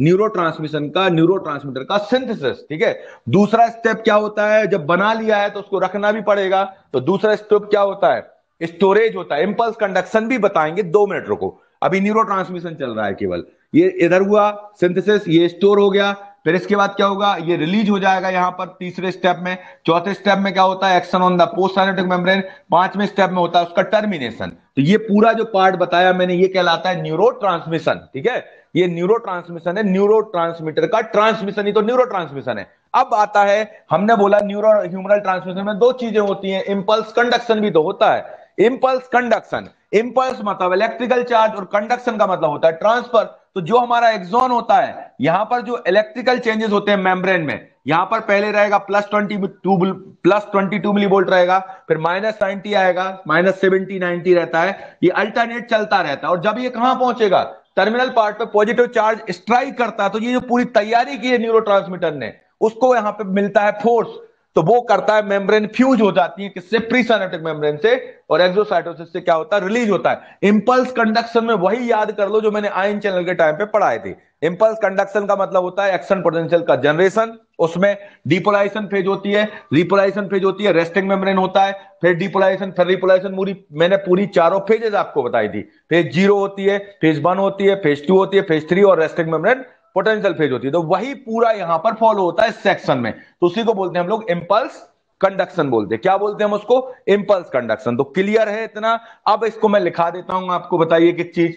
न्यूरो का न्यूरो का सिंथेसिस ठीक है दूसरा स्टेप क्या होता है जब बना लिया है तो उसको रखना भी पड़ेगा तो दूसरा स्टेप क्या होता है स्टोरेज होता है इंपल्स कंडक्शन भी बताएंगे दो मिनट रुको अभी न्यूरो चल रहा है केवल ये इधर हुआ सिंथेसिस ये स्टोर हो गया फिर इसके बाद क्या होगा ये रिलीज हो जाएगा यहाँ पर तीसरे स्टेप में चौथे स्टेप में क्या होता है action on the postsynaptic membrane पांचवें स्टेप में होता है उसका टर्मिनेशन तो ये पूरा जो पार्ट बताया मैंने ये कहलाता है न्यूरो ट्रांसमिशन ठीक है ये न्यूरो ट्रांसमिशन है न्यूरो ट्रांसमीटर का ट्रांसमिशन ही तो न्यूरो ट्रांसमिशन है अब आता है हमने बोला न्यूरो ह्यूमरल ट्रांसमिशन में दो चीजें होती हैं इंपल्स कंडक्शन भी तो होता है इम्पल्स कंडक्शन इंपल्स मतलब इलेक्ट्रिकल चार्ज और कंडक्शन का मतलब होता है ट्रांसफर तो जो हमारा एक्सोन होता है यहां पर जो इलेक्ट्रिकल चेंजेस होते हैं मेम्ब्रेन में यहां पर पहले रहेगा plus twenty two plus twenty two millivolt रहेगा फिर माइनस नाइनटी आएगा माइनस सेवेंटी नाइनटी रहता है ये अल्टरनेट चलता रहता है और जब ये कहां पहुंचेगा टर्मिनल पार्ट पे पॉजिटिव चार्ज स्ट्राइक करता है तो ये जो पूरी तैयारी की है न्यूरो ने उसको यहां पे मिलता है फोर्स तो वो करता है मेम्ब्रेन फ्यूज हो जाती है किससे प्रीसाइनेटिक मेम्ब्रेन से और एक्सोसाइटोसिस से क्या होता है रिलीज होता है इंपल्स कंडक्शन में वही याद कर लो जो मैंने आयन चैनल के टाइम पे पढ़ाए थे इंपल्स कंडक्शन का मतलब होता है एक्शन पोटेंशियल का जनरेशन उसमें डिपोलाइजेशन फेज होती है रिपोलाइजेशन फेज होती है रेस्टिंग मेम्ब्रेन होता है फिर डिपोलाइजेशन फिर रिपोलाइजेशन पूरी मैंने पूरी चारों फेजेस आपको बताई थी फेज जीरो होती है फेज वन होती है फेज टू होती है फेज थ्री और रेस्टिंग मेम्ब्रेन पोटेंशियल फेज होती है तो वही पूरा यहां पर फॉलो होता है सेक्शन में तो उसी को बोलते हैं हम लोग इंपल्स कंडक्शन बोलते हैं क्या बोलते हैं हम उसको इंपल्स कंडक्शन तो क्लियर है इतना अब इसको मैं लिखा देता हूं आपको बताइए किस चीज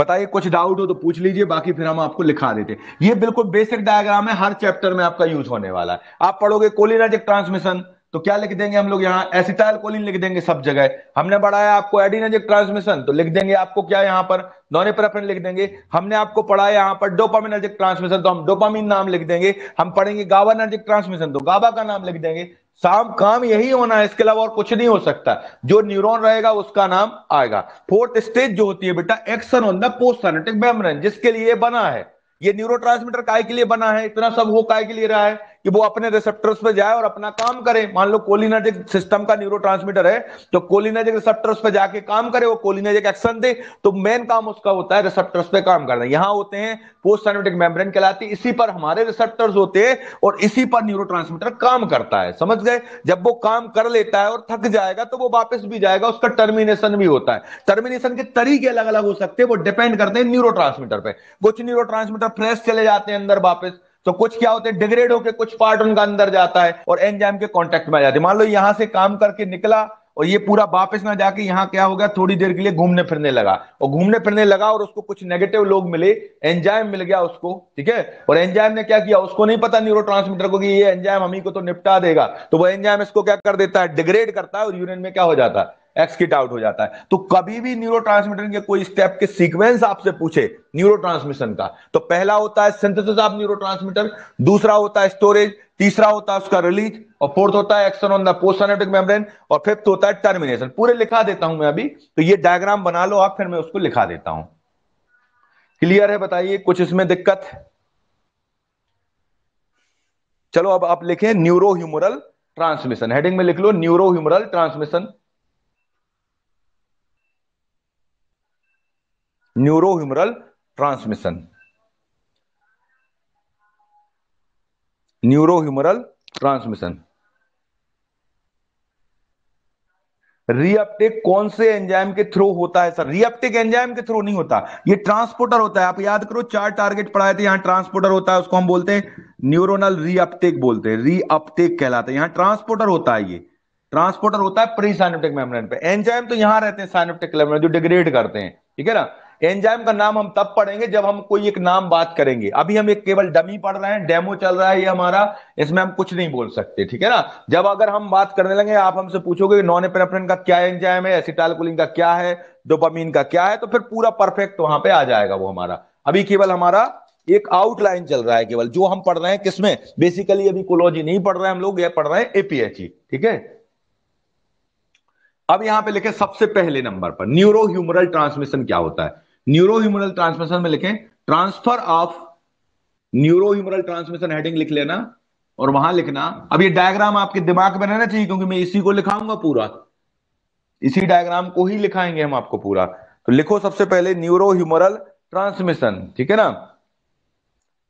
बताइए कुछ डाउट हो तो पूछ लीजिए बाकी फिर हम आपको लिखा देते हैं ये बिल्कुल बेसिक डायग्राम है हर चैप्टर में आपका यूज होने वाला है आप पढ़ोगे कोलिनाजिक ट्रांसमिशन तो क्या लिख देंगे हम लोग यहाँ एसिटाइल कोलिन लिख देंगे सब जगह हमने बढ़ाया आपको एडिनजिक ट्रांसमिशन तो लिख देंगे आपको क्या यहाँ पर नॉन प्रेफरेंट लिख देंगे हमने आपको पढ़ाया यहाँ पर डोपामिनर्जिक ट्रांसमिशन तो हम डोपामिन नाम लिख देंगे हम पढ़ेंगे गावानर्जिक ट्रांसमिशन तो गाबा का नाम लिख देंगे साम काम यही होना है इसके अलावा और कुछ नहीं हो सकता जो न्यूरॉन रहेगा उसका नाम आएगा फोर्थ स्टेज जो होती है बेटा एक्शन ऑन द पोस्टिक जिसके लिए बना है ये न्यूरोट्रांसमीटर काय के लिए बना है इतना सब हो काय के लिए रहा है कि वो अपने रिसेप्टर्स पे जाए और अपना काम करे मान लो कोलिनाजिक सिस्टम का न्यूरो है तो कोलिनाजिक रिसेप्टर्स पे जाके काम करे वो कोलिनाजिक एक्शन दे तो मेन काम उसका होता है रिसेप्टर्स पे काम करना यहाँ होते हैं पोस्ट साइनेटिक मेम्ब्रेन कहलाती इसी पर हमारे रिसेप्टर्स होते हैं और इसी पर न्यूरो काम करता है समझ गए जब वो काम कर लेता है और थक जाएगा तो वो वापस भी जाएगा उसका टर्मिनेशन भी होता है टर्मिनेशन के तरीके अलग अलग हो सकते हैं वो डिपेंड करते हैं न्यूरो पे कुछ न्यूरो फ्रेश चले जाते हैं अंदर वापस तो कुछ क्या होते हैं डिग्रेड होकर कुछ पार्ट उनका अंदर जाता है और एंजाइम के कॉन्टेक्ट में आ जाते हैं मान लो यहां से काम करके निकला और ये पूरा वापस ना जाके यहाँ क्या हो गया थोड़ी देर के लिए घूमने फिरने लगा और घूमने फिरने लगा और उसको कुछ नेगेटिव लोग मिले एंजाइम मिल गया उसको ठीक है और एंजाइम ने क्या किया उसको नहीं पता न्यूरो को कि ये एंजाइम हम ही को तो निपटा देगा तो वो एंजाइम इसको क्या कर देता है डिग्रेड करता है और यूरिन में क्या हो जाता है एक्स किट आउट हो जाता है तो कभी भी न्यूरो के कोई स्टेप के सीक्वेंस आपसे पूछे न्यूरो का तो पहला होता है सिंथेसिस ऑफ न्यूरो दूसरा होता है स्टोरेज तीसरा होता है उसका रिलीज और फोर्थ होता है action on the post membrane और फिफ्थ होता है टर्मिनेशन पूरे लिखा देता हूं मैं अभी तो ये डायग्राम बना लो आप फिर मैं उसको लिखा देता हूं क्लियर है बताइए कुछ इसमें दिक्कत चलो अब आप लिखें न्यूरो ह्यूमरल ट्रांसमिशन हेडिंग में लिख लो neurohumoral transmission neurohumoral transmission neurohumoral transmission reuptake कौन से एंजाइम के थ्रू होता है सर रिअपटेक एंजाइम के थ्रू नहीं होता ये ट्रांसपोर्टर होता है आप याद करो चार टारगेट पढ़ाए थे यहां ट्रांसपोर्टर होता है उसको हम बोलते हैं न्यूरोनल रीअपटेक बोलते हैं रीअपटेक कहलाते हैं यहां ट्रांसपोर्टर होता है ये ट्रांसपोर्टर होता है प्री साइनोप्टिक मेम्ब्रेन पे एंजाइम तो यहां रहते हैं साइनोप्टिक मेम्ब्रेन जो डिग्रेड करते हैं ठीक है ना एंजाइम का नाम हम तब पढ़ेंगे जब हम कोई एक नाम बात करेंगे अभी हम एक केवल डमी पढ़ रहे हैं डेमो चल रहा है ये हमारा इसमें हम कुछ नहीं बोल सकते ठीक है ना जब अगर हम बात करने लगे आप हमसे पूछोगे नॉन एपेनेफ्रिन का क्या एंजाइम है एसिटालकोलिन का क्या है डोपामिन का क्या है तो फिर पूरा परफेक्ट वहां पे आ जाएगा वो हमारा अभी केवल हमारा एक आउटलाइन चल रहा है केवल जो हम पढ़ रहे हैं किसमें बेसिकली अभी कोलॉजी नहीं पढ़ रहे हैं हम लोग ये पढ़ रहे हैं एपीएचई e, ठीक है अब यहां पे लिखे सबसे पहले नंबर पर न्यूरो ह्यूमरल ट्रांसमिशन क्या होता है न्यूरोह्यूमरल ट्रांसमिशन में लिखें transfer of neurohumoral transmission heading लिख लेना और वहां लिखना अब ये डायग्राम आपके दिमाग में रहना चाहिए क्योंकि मैं इसी को लिखाऊंगा पूरा इसी डायग्राम को ही लिखाएंगे हम आपको पूरा तो लिखो सबसे पहले न्यूरोह्यूमरल ट्रांसमिशन ठीक है ना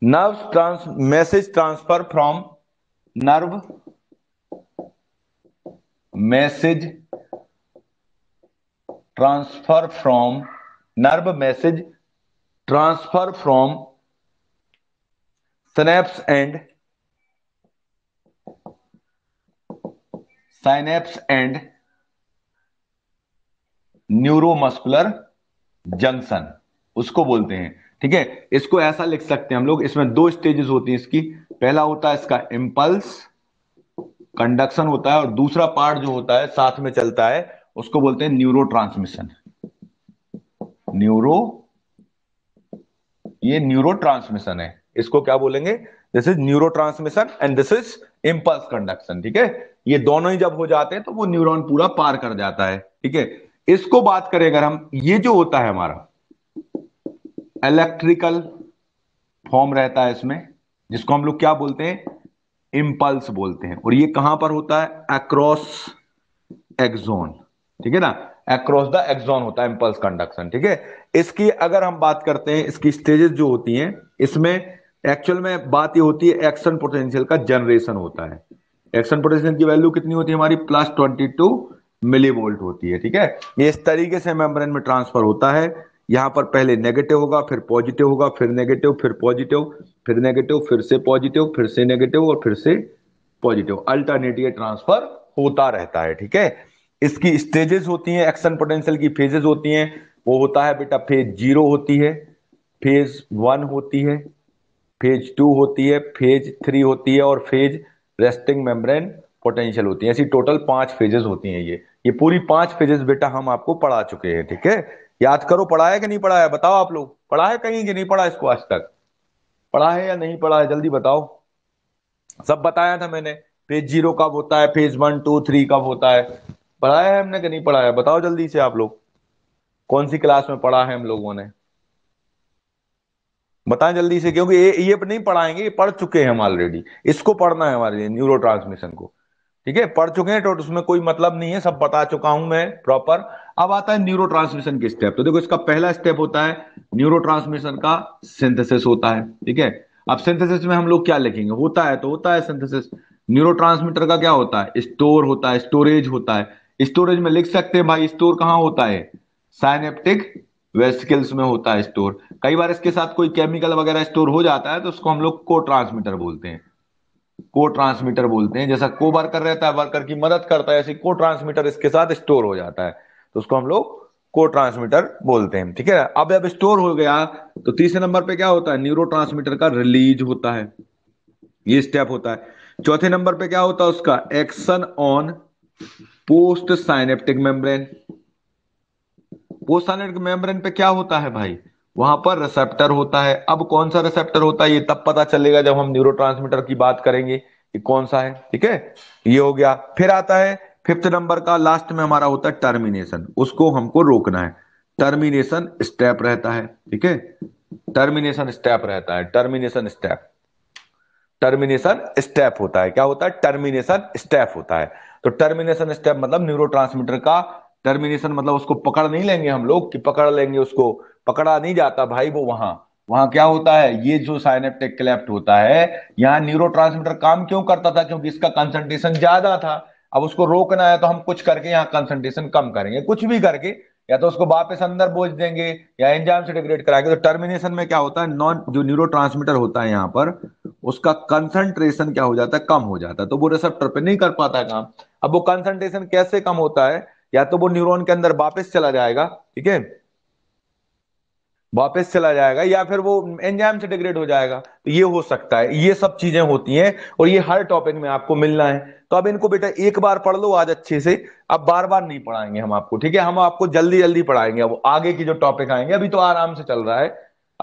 nerve trans message transfer from nerve message transfer from nerve message transfer from synapse and synapse and neuromuscular junction उसको बोलते हैं ठीक है इसको ऐसा लिख सकते हैं हम लोग इसमें दो स्टेजेस होती हैं इसकी पहला होता है इसका इंपल्स कंडक्शन होता है और दूसरा पार्ट जो होता है साथ में चलता है उसको बोलते हैं न्यूरो ट्रांसमिशन न्यूरो ये न्यूरो ट्रांसमिशन है इसको क्या बोलेंगे this is neurotransmission and this is impulse conduction ठीक है ये दोनों ही जब हो जाते हैं तो वो न्यूरॉन पूरा पार कर जाता है ठीक है इसको बात करें अगर हम ये जो होता है हमारा इलेक्ट्रिकल फॉर्म रहता है इसमें जिसको हम लोग क्या बोलते हैं इंपल्स बोलते हैं और ये कहां पर होता है अक्रॉस एक्सोन ठीक है ना अक्रॉस द एक्सॉन होता है इंपल्स कंडक्शन ठीक है इसकी अगर हम बात करते हैं इसकी स्टेजेस जो होती हैं इसमें एक्चुअल में बात ये होती है एक्शन पोटेंशियल का जनरेशन होता है एक्शन पोटेंशियल की वैल्यू कितनी होती है हमारी plus twenty two millivolt होती है ठीक है ये इस तरीके से मेम्ब्रेन में ट्रांसफर होता है यहां पर पहले नेगेटिव होगा फिर पॉजिटिव होगा फिर नेगेटिव फिर पॉजिटिव फिर नेगेटिव फिर से पॉजिटिव फिर से नेगेटिव और फिर से पॉजिटिव अल्टरनेटिव ट्रांसफर होता रहता है ठीक है इसकी स्टेजेस होती हैं एक्शन पोटेंशियल की फेजेस होती हैं वो होता है बेटा फेज जीरो होती है फेज वन होती है फेज टू होती है फेज थ्री होती है और फेज रेस्टिंग मेम्ब्रेन पोटेंशियल होती है ऐसी टोटल पांच फेजेस होती हैं ये ये पूरी पांच फेजेस बेटा हम आपको पढ़ा चुके हैं ठीक है याद करो पढ़ा है कि नहीं पढ़ा है बताओ आप लोग पढ़ा है कहीं कि नहीं पढ़ा इसको आज तक पढ़ा है या नहीं पढ़ा है जल्दी बताओ सब बताया था मैंने फेज जीरो कब होता है फेज वन टू थ्री कब होता है पढ़ाया है हमने कि नहीं पढ़ाया बताओ जल्दी से आप लोग कौन सी क्लास में पढ़ा है हम लोगों ने बताएं जल्दी से क्योंकि ये ये नहीं पढ़ाएंगे ये पढ़ चुके हैं हम ऑलरेडी इसको पढ़ना है हमारे लिए न्यूरो ट्रांसमिशन को ठीक है पढ़ चुके हैं तो उसमें कोई मतलब नहीं है सब बता चुका हूं मैं प्रॉपर अब आता है न्यूरो ट्रांसमिशन के स्टेप तो देखो इसका पहला स्टेप होता है न्यूरो ट्रांसमिशन का सिंथेसिस होता है ठीक है अब सिंथेसिस में हम लोग क्या लिखेंगे होता है तो होता है सिंथेसिस न्यूरो का क्या होता है स्टोर होता है स्टोरेज होता है स्टोरेज में लिख सकते हैं भाई स्टोर कहाँ होता है साइनेप्टिक वेस्टिकल्स में होता है स्टोर कई बार इसके साथ कोई केमिकल वगैरह स्टोर हो जाता है तो उसको हम लोग को ट्रांसमीटर बोलते हैं को ट्रांसमीटर बोलते हैं जैसा को वर्कर रहता है वर्कर की मदद करता है ऐसे को ट्रांसमीटर इसके साथ स्टोर हो जाता है तो उसको हम लोग को ट्रांसमीटर बोलते हैं ठीक है अब अब स्टोर हो गया तो तीसरे नंबर पे क्या होता है न्यूरो का रिलीज होता है ये स्टेप होता है चौथे नंबर पे क्या होता है उसका action on postsynaptic membrane postsynaptic membrane पे क्या होता है भाई वहां पर रिसेप्टर होता है अब कौन सा रिसेप्टर होता है ये तब पता चलेगा जब हम न्यूरोट्रांसमीटर की बात करेंगे कि कौन सा है ठीक है ये हो गया फिर आता है फिफ्थ नंबर का लास्ट में हमारा होता है टर्मिनेशन उसको हमको रोकना है टर्मिनेशन स्टेप रहता है ठीक है टर्मिनेशन स्टेप रहता है टर्मिनेशन स्टेप टर्मिनेशन स्टेप होता है क्या होता है टर्मिनेशन स्टेप होता है तो टर्मिनेशन स्टेप मतलब न्यूरो का टर्मिनेशन मतलब उसको पकड़ नहीं लेंगे हम लोग कि पकड़ लेंगे उसको पकड़ा नहीं जाता भाई वो वहां वहां क्या होता है ये जो साइनेप्टिक क्लेफ्ट होता है यहाँ न्यूरो काम क्यों करता था क्योंकि इसका कंसंट्रेशन ज्यादा था अब उसको रोकना है तो हम कुछ करके यहाँ कंसंट्रेशन कम करेंगे कुछ भी करके या तो उसको वापस अंदर बोझ देंगे या एंजाइम से डिग्रेड कराएंगे तो टर्मिनेशन में क्या होता है नॉन जो न्यूरो होता है यहाँ पर उसका कंसंट्रेशन क्या हो जाता है कम हो जाता है तो वो रिसेप्टर पे नहीं कर पाता है काम अब वो कंसंट्रेशन कैसे कम होता है या तो वो न्यूरोन के अंदर वापस चला जाएगा ठीक है वापस चला जाएगा या फिर वो एंजाइम से डिग्रेड हो जाएगा तो ये हो सकता है ये सब चीजें होती हैं और ये हर टॉपिक में आपको मिलना है तो अब इनको बेटा एक बार पढ़ लो आज अच्छे से अब बार बार नहीं पढ़ाएंगे हम आपको ठीक है हम आपको जल्दी जल्दी पढ़ाएंगे अब आगे की जो टॉपिक आएंगे अभी तो आराम से चल रहा है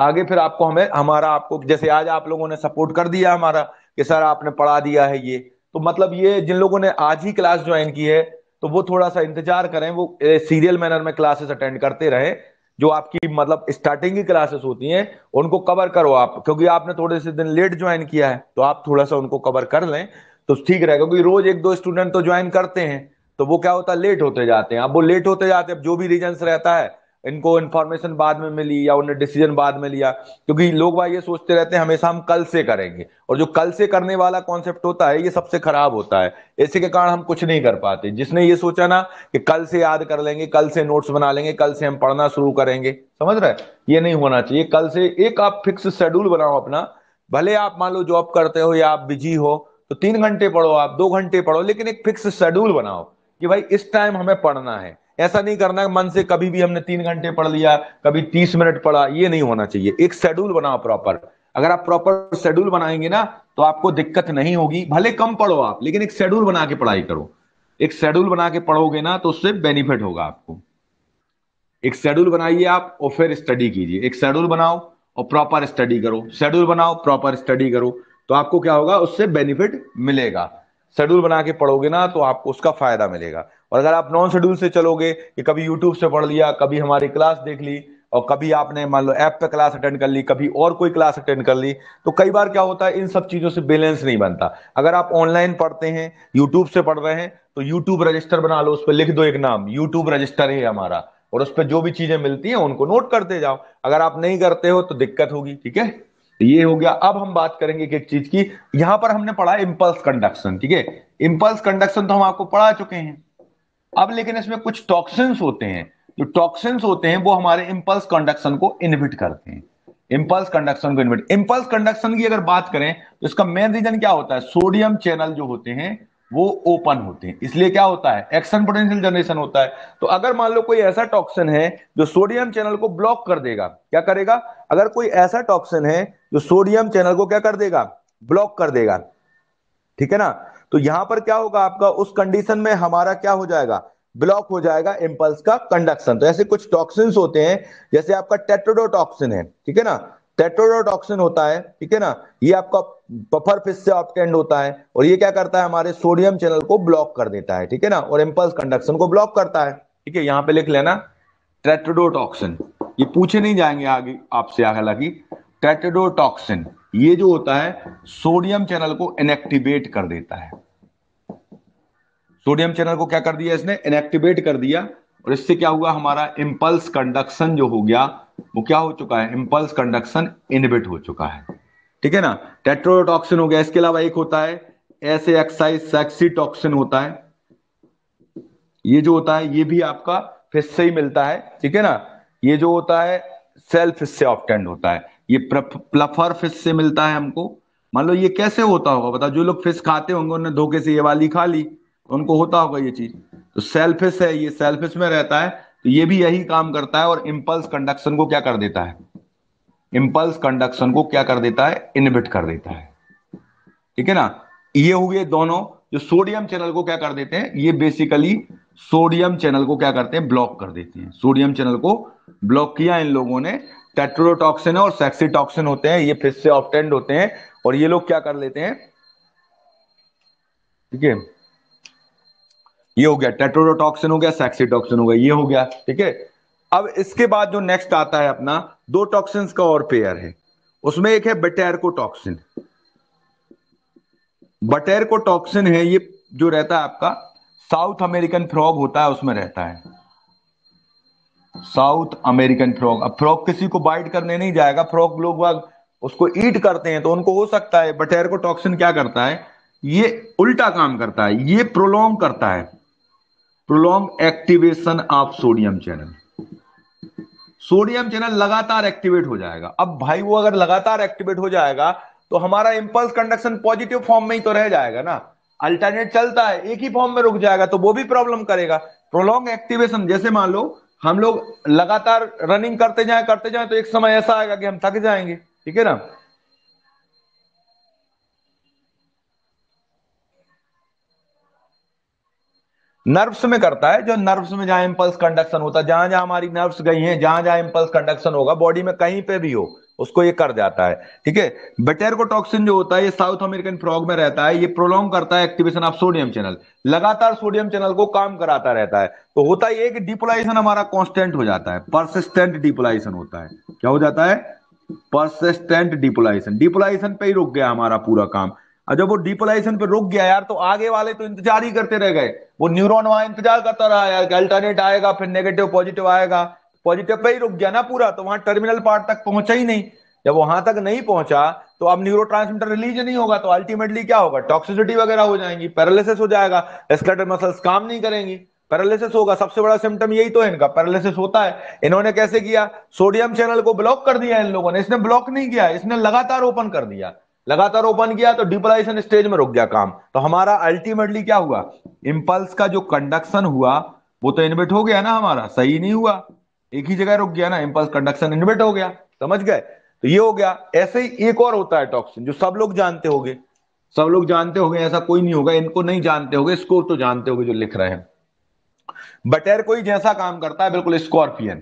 आगे फिर आपको हमें हमारा आपको जैसे आज आप लोगों ने सपोर्ट कर दिया हमारा कि सर आपने पढ़ा दिया है ये तो मतलब ये जिन लोगों ने आज ही क्लास ज्वाइन की है तो वो थोड़ा सा इंतजार करें वो सीरियल मैनर में क्लासेस अटेंड करते रहे जो आपकी मतलब स्टार्टिंग की क्लासेस होती हैं उनको कवर करो आप क्योंकि आपने थोड़े से दिन लेट ज्वाइन किया है तो आप थोड़ा सा उनको कवर कर लें तो ठीक रहेगा क्योंकि रोज एक दो स्टूडेंट तो ज्वाइन करते हैं तो वो क्या होता है लेट होते जाते हैं अब वो लेट होते जाते हैं अब जो भी रीजन रहता है इनको इन्फॉर्मेशन बाद में मिली या उन्हें डिसीजन बाद में लिया क्योंकि लोग भाई ये सोचते रहते हैं हमेशा हम कल से करेंगे और जो कल से करने वाला कॉन्सेप्ट होता है ये सबसे खराब होता है इसी के कारण हम कुछ नहीं कर पाते जिसने ये सोचा ना कि कल से याद कर लेंगे कल से नोट्स बना लेंगे कल से हम पढ़ना शुरू करेंगे समझ रहे ये नहीं होना चाहिए कल से एक आप फिक्स शेड्यूल बनाओ अपना भले आप मान लो जॉब करते हो या आप बिजी हो तो तीन घंटे पढ़ो आप दो घंटे पढ़ो लेकिन एक फिक्स शेड्यूल बनाओ कि भाई इस टाइम हमें पढ़ना है ऐसा नहीं करना है मन से कभी भी हमने तीन घंटे पढ़ लिया कभी तीस मिनट पढ़ा ये नहीं होना चाहिए एक शेड्यूल बनाओ प्रॉपर अगर आप प्रॉपर शेड्यूल बनाएंगे ना तो आपको दिक्कत नहीं होगी भले कम पढ़ो आप लेकिन एक शेड्यूल बना के पढ़ाई करो एक शेड्यूल बना के पढ़ोगे ना तो उससे बेनिफिट होगा आपको एक शेड्यूल बनाइए आप और फिर स्टडी कीजिए एक शेड्यूल बनाओ और प्रॉपर स्टडी करो शेड्यूल बनाओ प्रॉपर स्टडी करो तो आपको क्या होगा उससे बेनिफिट मिलेगा शेड्यूल बना के पढ़ोगे ना तो आपको उसका फायदा मिलेगा और अगर आप नॉन शेड्यूल से चलोगे कि कभी यूट्यूब से पढ़ लिया कभी हमारी क्लास देख ली और कभी आपने मान लो ऐप पे क्लास अटेंड कर ली कभी और कोई क्लास अटेंड कर ली तो कई बार क्या होता है इन सब चीज़ों से बैलेंस नहीं बनता अगर आप ऑनलाइन पढ़ते हैं यूट्यूब से पढ़ रहे हैं तो यूट्यूब रजिस्टर बना लो उस पर लिख दो एक नाम यूट्यूब रजिस्टर है हमारा और उस पर जो भी चीज़ें मिलती हैं उनको नोट करते जाओ अगर आप नहीं करते हो तो दिक्कत होगी ठीक है तो ये हो गया अब हम बात करेंगे एक एक चीज की यहां पर हमने पढ़ा इंपल्स कंडक्शन ठीक है इंपल्स कंडक्शन तो हम आपको पढ़ा चुके हैं अब लेकिन इसमें कुछ टॉक्सिन्स होते हैं जो टॉक्सिन्स होते हैं वो हमारे इंपल्स कंडक्शन को इनहिबिट करते हैं इंपल्स कंडक्शन को इनहिबिट इंपल्स कंडक्शन की अगर बात करें तो इसका मेन रीजन क्या होता है सोडियम चैनल जो होते हैं वो ओपन होते हैं इसलिए क्या होता है एक्शन पोटेंशियल जनरेशन होता है तो अगर मान लो कोई ऐसा टॉक्सन है जो सोडियम चैनल को ब्लॉक कर देगा क्या करेगा अगर कोई ऐसा टॉक्सन है जो सोडियम चैनल को क्या कर देगा ब्लॉक कर देगा ठीक है ना तो यहां पर क्या होगा आपका उस कंडीशन में हमारा क्या हो जाएगा ब्लॉक हो जाएगा इंपल्स का कंडक्शन तो ऐसे कुछ टॉक्सिन होते हैं जैसे आपका टेट्रोडोटॉक्सिन है ठीक है ना टेट्रोडोटॉक्सिन होता है ठीक है ना ये आपका बफर फिश से ऑप्ट एंड होता है और ये क्या करता है हमारे सोडियम चैनल को ब्लॉक कर देता है ठीक है ना और इम्पल्स कंडक्शन को ब्लॉक करता है ठीक है यहां पे लिख लेना ट्रेट्रोडोटॉक्सिन ये पूछे नहीं जाएंगे आगे आपसे हालांकि ट्रेट्रोडोटॉक्सिन ये जो होता है सोडियम चैनल को इनएक्टिवेट कर देता है सोडियम चैनल को क्या कर दिया इसने इनएक्टिवेट कर दिया और इससे क्या हुआ हमारा इंपल्स कंडक्शन जो हो गया वो क्या हो चुका है इंपल्स कंडक्शन इनहिबिट हो चुका है ठीक है ना टेट्रोटॉक्सिन हो गया इसके अलावा एक होता है ऐसे एक्साइज सेक्सी टॉक्सिन होता है ये जो होता है ये भी आपका फिश से ही मिलता है ठीक है ना ये जो होता है सेल्फ से ऑप्टेंड होता है ये प्लफर फिश से मिलता है हमको मान लो ये कैसे होता होगा बताओ जो लोग फिश खाते होंगे उन्होंने धोखे से ये वाली खा ली उनको होता होगा ये चीज तो सेल्फिश है ये सेल्फिश में रहता है तो ये भी यही काम करता है और इम्पल्स कंडक्शन को क्या कर देता है इंपल्स कंडक्शन को क्या कर देता है इनबिट कर देता है ठीक है ना ये हो गए दोनों जो सोडियम चैनल को क्या कर देते हैं ये बेसिकली सोडियम चैनल को क्या करते हैं ब्लॉक कर देते हैं सोडियम चैनल को ब्लॉक किया इन लोगों ने टेट्रोटॉक्सिन और सेक्सीटॉक्सिन होते हैं ये फिर से ऑप्टेंड होते हैं और ये लोग क्या कर लेते हैं ठीक है ये हो गया टेट्रोटॉक्सिन हो गया सेक्सीटॉक्सिन हो गया ये हो गया ठीक है अब इसके बाद जो नेक्स्ट आता है अपना दो टॉक्सिन का और पेयर है उसमें एक है बटेरको टॉक्सिन बटेरको टॉक्सिन है ये जो रहता है आपका साउथ अमेरिकन फ्रॉग होता है उसमें रहता है साउथ अमेरिकन फ्रॉग अब फ्रॉग किसी को बाइट करने नहीं जाएगा फ्रॉग लोग उसको ईट करते हैं तो उनको हो सकता है बटेर को टॉक्सिन क्या करता है ये उल्टा काम करता है ये प्रोलोंग करता है prolong activation of sodium channel sodium channel लगातार एक्टिवेट हो जाएगा अब भाई वो अगर लगातार एक्टिवेट हो जाएगा तो हमारा इंपल्स कंडक्शन पॉजिटिव फॉर्म में ही तो रह जाएगा ना अल्टरनेट चलता है एक ही फॉर्म में रुक जाएगा तो वो भी प्रॉब्लम करेगा प्रोलॉन्ग एक्टिवेशन जैसे मान लो हम लोग लगातार रनिंग करते जाए करते जाए तो एक समय ऐसा आएगा कि हम थक जाएंगे ठीक है ना नर्व्स में करता है जो नर्व्स में जहां इंपल्स कंडक्शन होता है जहां जहां हमारी नर्व्स गई हैं जहां जहां इंपल्स कंडक्शन होगा बॉडी में कहीं पे भी हो उसको ये कर जाता है ठीक है बेटेरको टॉक्सिन जो होता है ये साउथ अमेरिकन फ्रॉग में रहता है ये प्रोलॉन्ग करता है एक्टिवेशन ऑफ सोडियम चैनल लगातार सोडियम चैनल को काम कराता रहता है तो होता ये कि डिपोलाइजेशन हमारा कॉन्स्टेंट हो जाता है परसिस्टेंट डिपोलाइजेशन होता है क्या हो जाता है परसिस्टेंट डिपोलाइजेशन डिपोलाइजेशन पे ही रुक गया हमारा पूरा काम जब वो डिपोलाइजेशन पे रुक गया यार तो आगे वाले तो इंतजार ही करते रह गए वो न्यूरॉन वहां इंतजार करता रहा यार अल्टरनेट आएगा फिर नेगेटिव पॉजिटिव आएगा पॉजिटिव पे ही रुक गया ना पूरा तो वहां टर्मिनल पार्ट तक पहुंचा ही नहीं जब वहां तक नहीं पहुंचा तो अब न्यूरो रिलीज नहीं होगा तो अल्टीमेटली क्या होगा टॉक्सिसिटी वगैरह हो जाएंगी पैरालिसिस हो जाएगा स्कलेटल मसल्स काम नहीं करेंगी पैरालिसिस होगा सबसे बड़ा सिम्टम यही तो है इनका पैरालिसिस होता है इन्होंने कैसे किया सोडियम चैनल को ब्लॉक कर दिया इन लोगों ने इसने ब्लॉक नहीं किया इसने लगातार ओपन कर दिया लगातार ओपन किया तो डिपोलाइजेशन स्टेज में रुक गया काम तो हमारा अल्टीमेटली क्या हुआ इम्पल्स का जो कंडक्शन हुआ वो तो इनवेट हो गया ना हमारा सही नहीं हुआ एक ही जगह रुक गया ना इम्पल्स कंडक्शन इनवेट हो गया समझ गए तो ये हो गया ऐसे ही एक और होता है टॉक्सिन जो सब लोग जानते हो सब लोग जानते हो ऐसा कोई नहीं होगा इनको नहीं जानते हो स्कोर तो जानते हो जो लिख रहे हैं बटेर कोई जैसा काम करता है बिल्कुल स्कॉर्पियन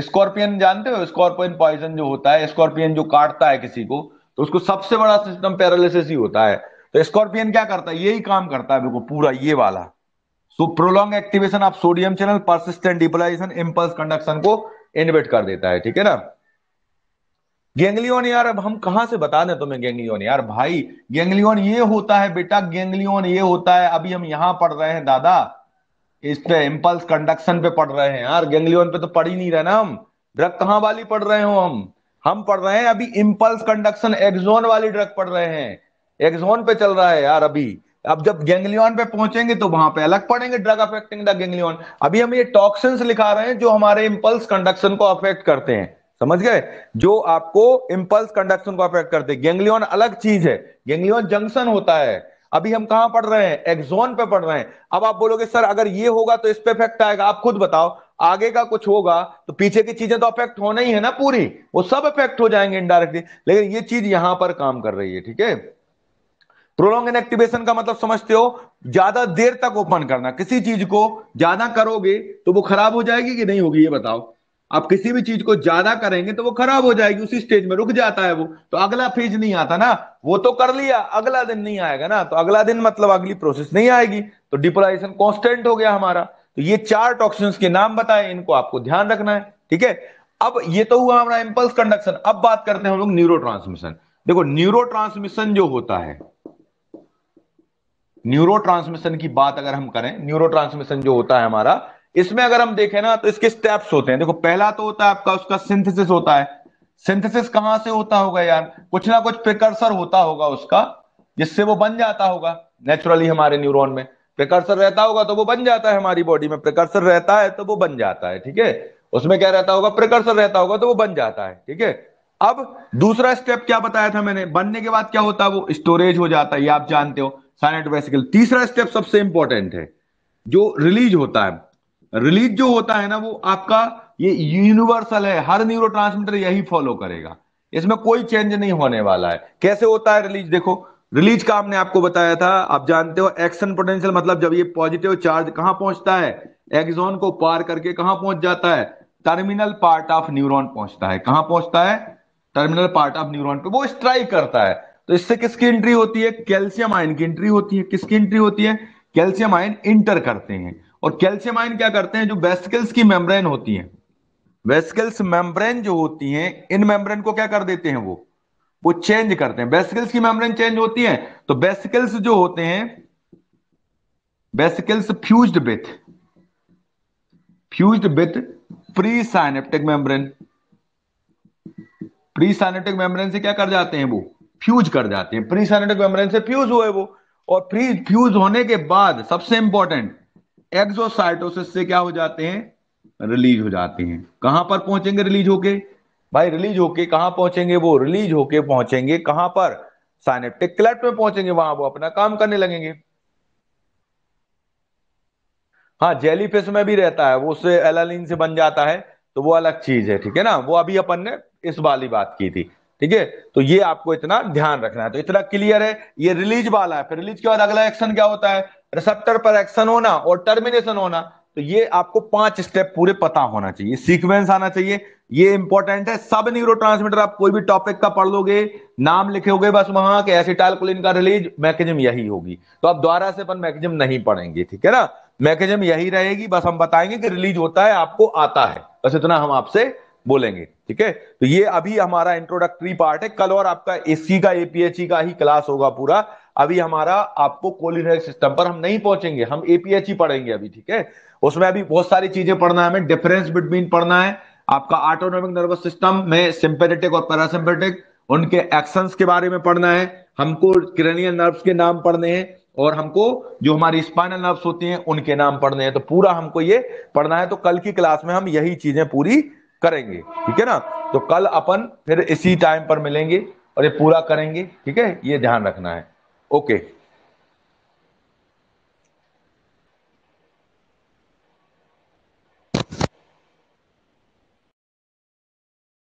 स्कॉर्पियन जानते हो स्कॉर्पियन पॉइजन जो होता है स्कॉर्पियन जो काटता है किसी को तो उसको सबसे बड़ा सिस्टम पैरालिसिस ही होता है तो स्कॉर्पियन क्या करता है यही काम करता है पूरा ये वाला so prolong activation of sodium channel persistent depolarization impulse conduction को इनवेट कर देता है ठीक है ना गेंगलियोन यार अब हम कहा से बता दें तुम्हें गेंगलियोन यार भाई गेंगलियोन ये होता है बेटा गेंगलियोन ये होता है अभी हम यहां पढ़ रहे हैं दादा इस पे इम्पल्स कंडक्शन पे पढ़ रहे हैं यार गैंग्लियन पे तो पढ़ ही नहीं रहे ना हम ड्रग कहाँ वाली पढ़ रहे हो हम हम पढ़ रहे हैं अभी इम्पल्स कंडक्शन एक्सोन वाली ड्रग पढ़ रहे हैं एक्सोन पे चल रहा है यार अभी अब जब गैंग्लियन पे पहुंचेंगे तो वहां पे अलग पढ़ेंगे ड्रग अफेक्टिंग द गैंग्लियन अभी हम ये टॉक्सिन लिखा रहे हैं जो हमारे इम्पल्स कंडक्शन को अफेक्ट करते हैं समझ गए जो आपको इम्पल्स कंडक्शन को अफेक्ट करते हैं गैंग्लियन अलग चीज है गैंग्लियन जंक्शन होता है अभी हम कहां पढ़ रहे हैं एक्सोन पे पढ़ रहे हैं अब आप बोलोगे सर अगर ये होगा तो इस पे इफेक्ट आएगा आप खुद बताओ आगे का कुछ होगा तो पीछे की चीजें तो अफेक्ट होना ही है ना पूरी वो सब अफेक्ट हो जाएंगे इनडायरेक्टली लेकिन ये चीज यहां पर काम कर रही है ठीक है प्रोलॉन्ग एक्टिवेशन का मतलब समझते हो ज्यादा देर तक ओपन करना किसी चीज को ज्यादा करोगे तो वो खराब हो जाएगी कि नहीं होगी ये बताओ आप किसी भी चीज को ज्यादा करेंगे तो वो खराब हो जाएगी उसी स्टेज में रुक जाता है वो तो अगला फेज नहीं आता ना वो तो कर लिया अगला दिन नहीं आएगा ना तो अगला दिन मतलब अगली प्रोसेस नहीं आएगी तो डिपोलाइजेशन कॉन्स्टेंट हो गया हमारा तो ये चार टॉक्सिन्स के नाम बताए इनको आपको ध्यान रखना है ठीक है अब ये तो हुआ हमारा इंपल्स कंडक्शन अब बात करते हैं हम लोग न्यूरो ट्रांसमिशन देखो न्यूरो ट्रांसमिशन जो होता है न्यूरो ट्रांसमिशन की बात अगर हम करें न्यूरो ट्रांसमिशन जो होता है हमारा इसमें अगर हम देखें ना तो इसके स्टेप्स होते हैं देखो पहला तो होता है आपका उसका सिंथेसिस होता है सिंथेसिस कहां से होता होगा यार कुछ ना कुछ प्रिकर्सर होता होगा उसका जिससे वो बन जाता होगा नेचुरली हमारे न्यूरोन में प्रिकर्सर रहता होगा तो वो बन जाता है हमारी बॉडी में प्रिकर्सर रहता है तो वो बन जाता है ठीक है उसमें क्या रहता होगा प्रिकर्सर रहता होगा तो वो बन जाता है ठीक है अब दूसरा स्टेप क्या बताया था मैंने बनने के बाद क्या होता है वो स्टोरेज हो जाता है ये आप जानते हो साइनेट वेसिकल तीसरा स्टेप सबसे इंपॉर्टेंट है जो रिलीज होता है रिलीज जो होता है ना वो आपका ये यूनिवर्सल है हर न्यूरो यही फॉलो करेगा इसमें कोई चेंज नहीं होने वाला है कैसे होता है रिलीज देखो रिलीज का हमने आपको बताया था आप जानते हो एक्शन पोटेंशियल मतलब जब ये पॉजिटिव चार्ज कहां पहुंचता है एक्सोन को पार करके कहां पहुंच जाता है टर्मिनल पार्ट ऑफ न्यूरॉन पहुंचता है कहां पहुंचता है टर्मिनल पार्ट ऑफ न्यूरॉन पे वो स्ट्राइक करता है तो इससे किसकी एंट्री होती है कैल्शियम आयन की एंट्री होती है किसकी एंट्री होती है कैल्शियम आयन इंटर करते हैं और कैल्शियम आयन क्या करते हैं जो वेस्किल्स की मेम्ब्रेन होती है वेस्किल्स मेम्ब्रेन जो होती है इन मेम्ब्रेन को क्या कर देते हैं वो वो चेंज करते हैं बेसिकल्स की मेम्ब्रेन चेंज होती है तो बेसिकल्स जो होते हैं vesicles fused with fused with presynaptic membrane presynaptic membrane से क्या कर जाते हैं वो फ्यूज कर जाते हैं प्री साइनेटिक मेम्ब्रेन से फ्यूज हुए वो और फ्री फ्यूज होने के बाद सबसे इंपॉर्टेंट एक्सोसाइटोसिस से क्या हो जाते हैं रिलीज हो जाते हैं कहां पर पहुंचेंगे रिलीज होके भाई रिलीज होके कहां पहुंचेंगे वो रिलीज होके पहुंचेंगे कहां पर साइनेप्टिक क्लेट में पहुंचेंगे वहां वो अपना काम करने लगेंगे हाँ जेलीफिश में भी रहता है वो उससे एलालिन से बन जाता है तो वो अलग चीज है ठीक है ना वो अभी अपन ने इस वाली बात की थी ठीक है तो ये आपको इतना ध्यान रखना है तो इतना क्लियर है ये रिलीज वाला है फिर रिलीज के बाद अगला एक्शन क्या होता है रिसेप्टर पर एक्शन होना और टर्मिनेशन होना तो ये आपको पांच स्टेप पूरे पता होना चाहिए सीक्वेंस आना चाहिए ये इंपॉर्टेंट है सब न्यूरो आप कोई भी टॉपिक का पढ़ लोगे नाम लिखोगे बस वहां के एसिटाइलकुलिन का रिलीज मैकेजम यही होगी तो आप द्वारा से अपन मैकेजम नहीं पढ़ेंगे ठीक है ना मैकेजम यही रहेगी बस हम बताएंगे कि रिलीज होता है आपको आता है बस इतना हम आपसे बोलेंगे ठीक है तो ये अभी हमारा इंट्रोडक्टरी पार्ट है कल और आपका एसी का एपीएचई e का ही क्लास होगा पूरा अभी हमारा आपको कोलिन सिस्टम पर हम नहीं पहुंचेंगे हम एपीएच ही पढ़ेंगे अभी ठीक है उसमें अभी बहुत सारी चीजें पढ़ना है हमें डिफरेंस बिटवीन पढ़ना है आपका ऑटोनोमिक नर्वस सिस्टम में सिंपेटिक और पैरासिम्पेटिक उनके एक्शन के बारे में पढ़ना है हमको क्रेनियल नर्व्स के नाम पढ़ने हैं और हमको जो हमारी स्पाइनल नर्व्स होती हैं उनके नाम पढ़ने हैं तो पूरा हमको ये पढ़ना है तो कल की क्लास में हम यही चीजें पूरी करेंगे ठीक है ना तो कल अपन फिर इसी टाइम पर मिलेंगे और ये पूरा करेंगे ठीक है ये ध्यान रखना है Ok.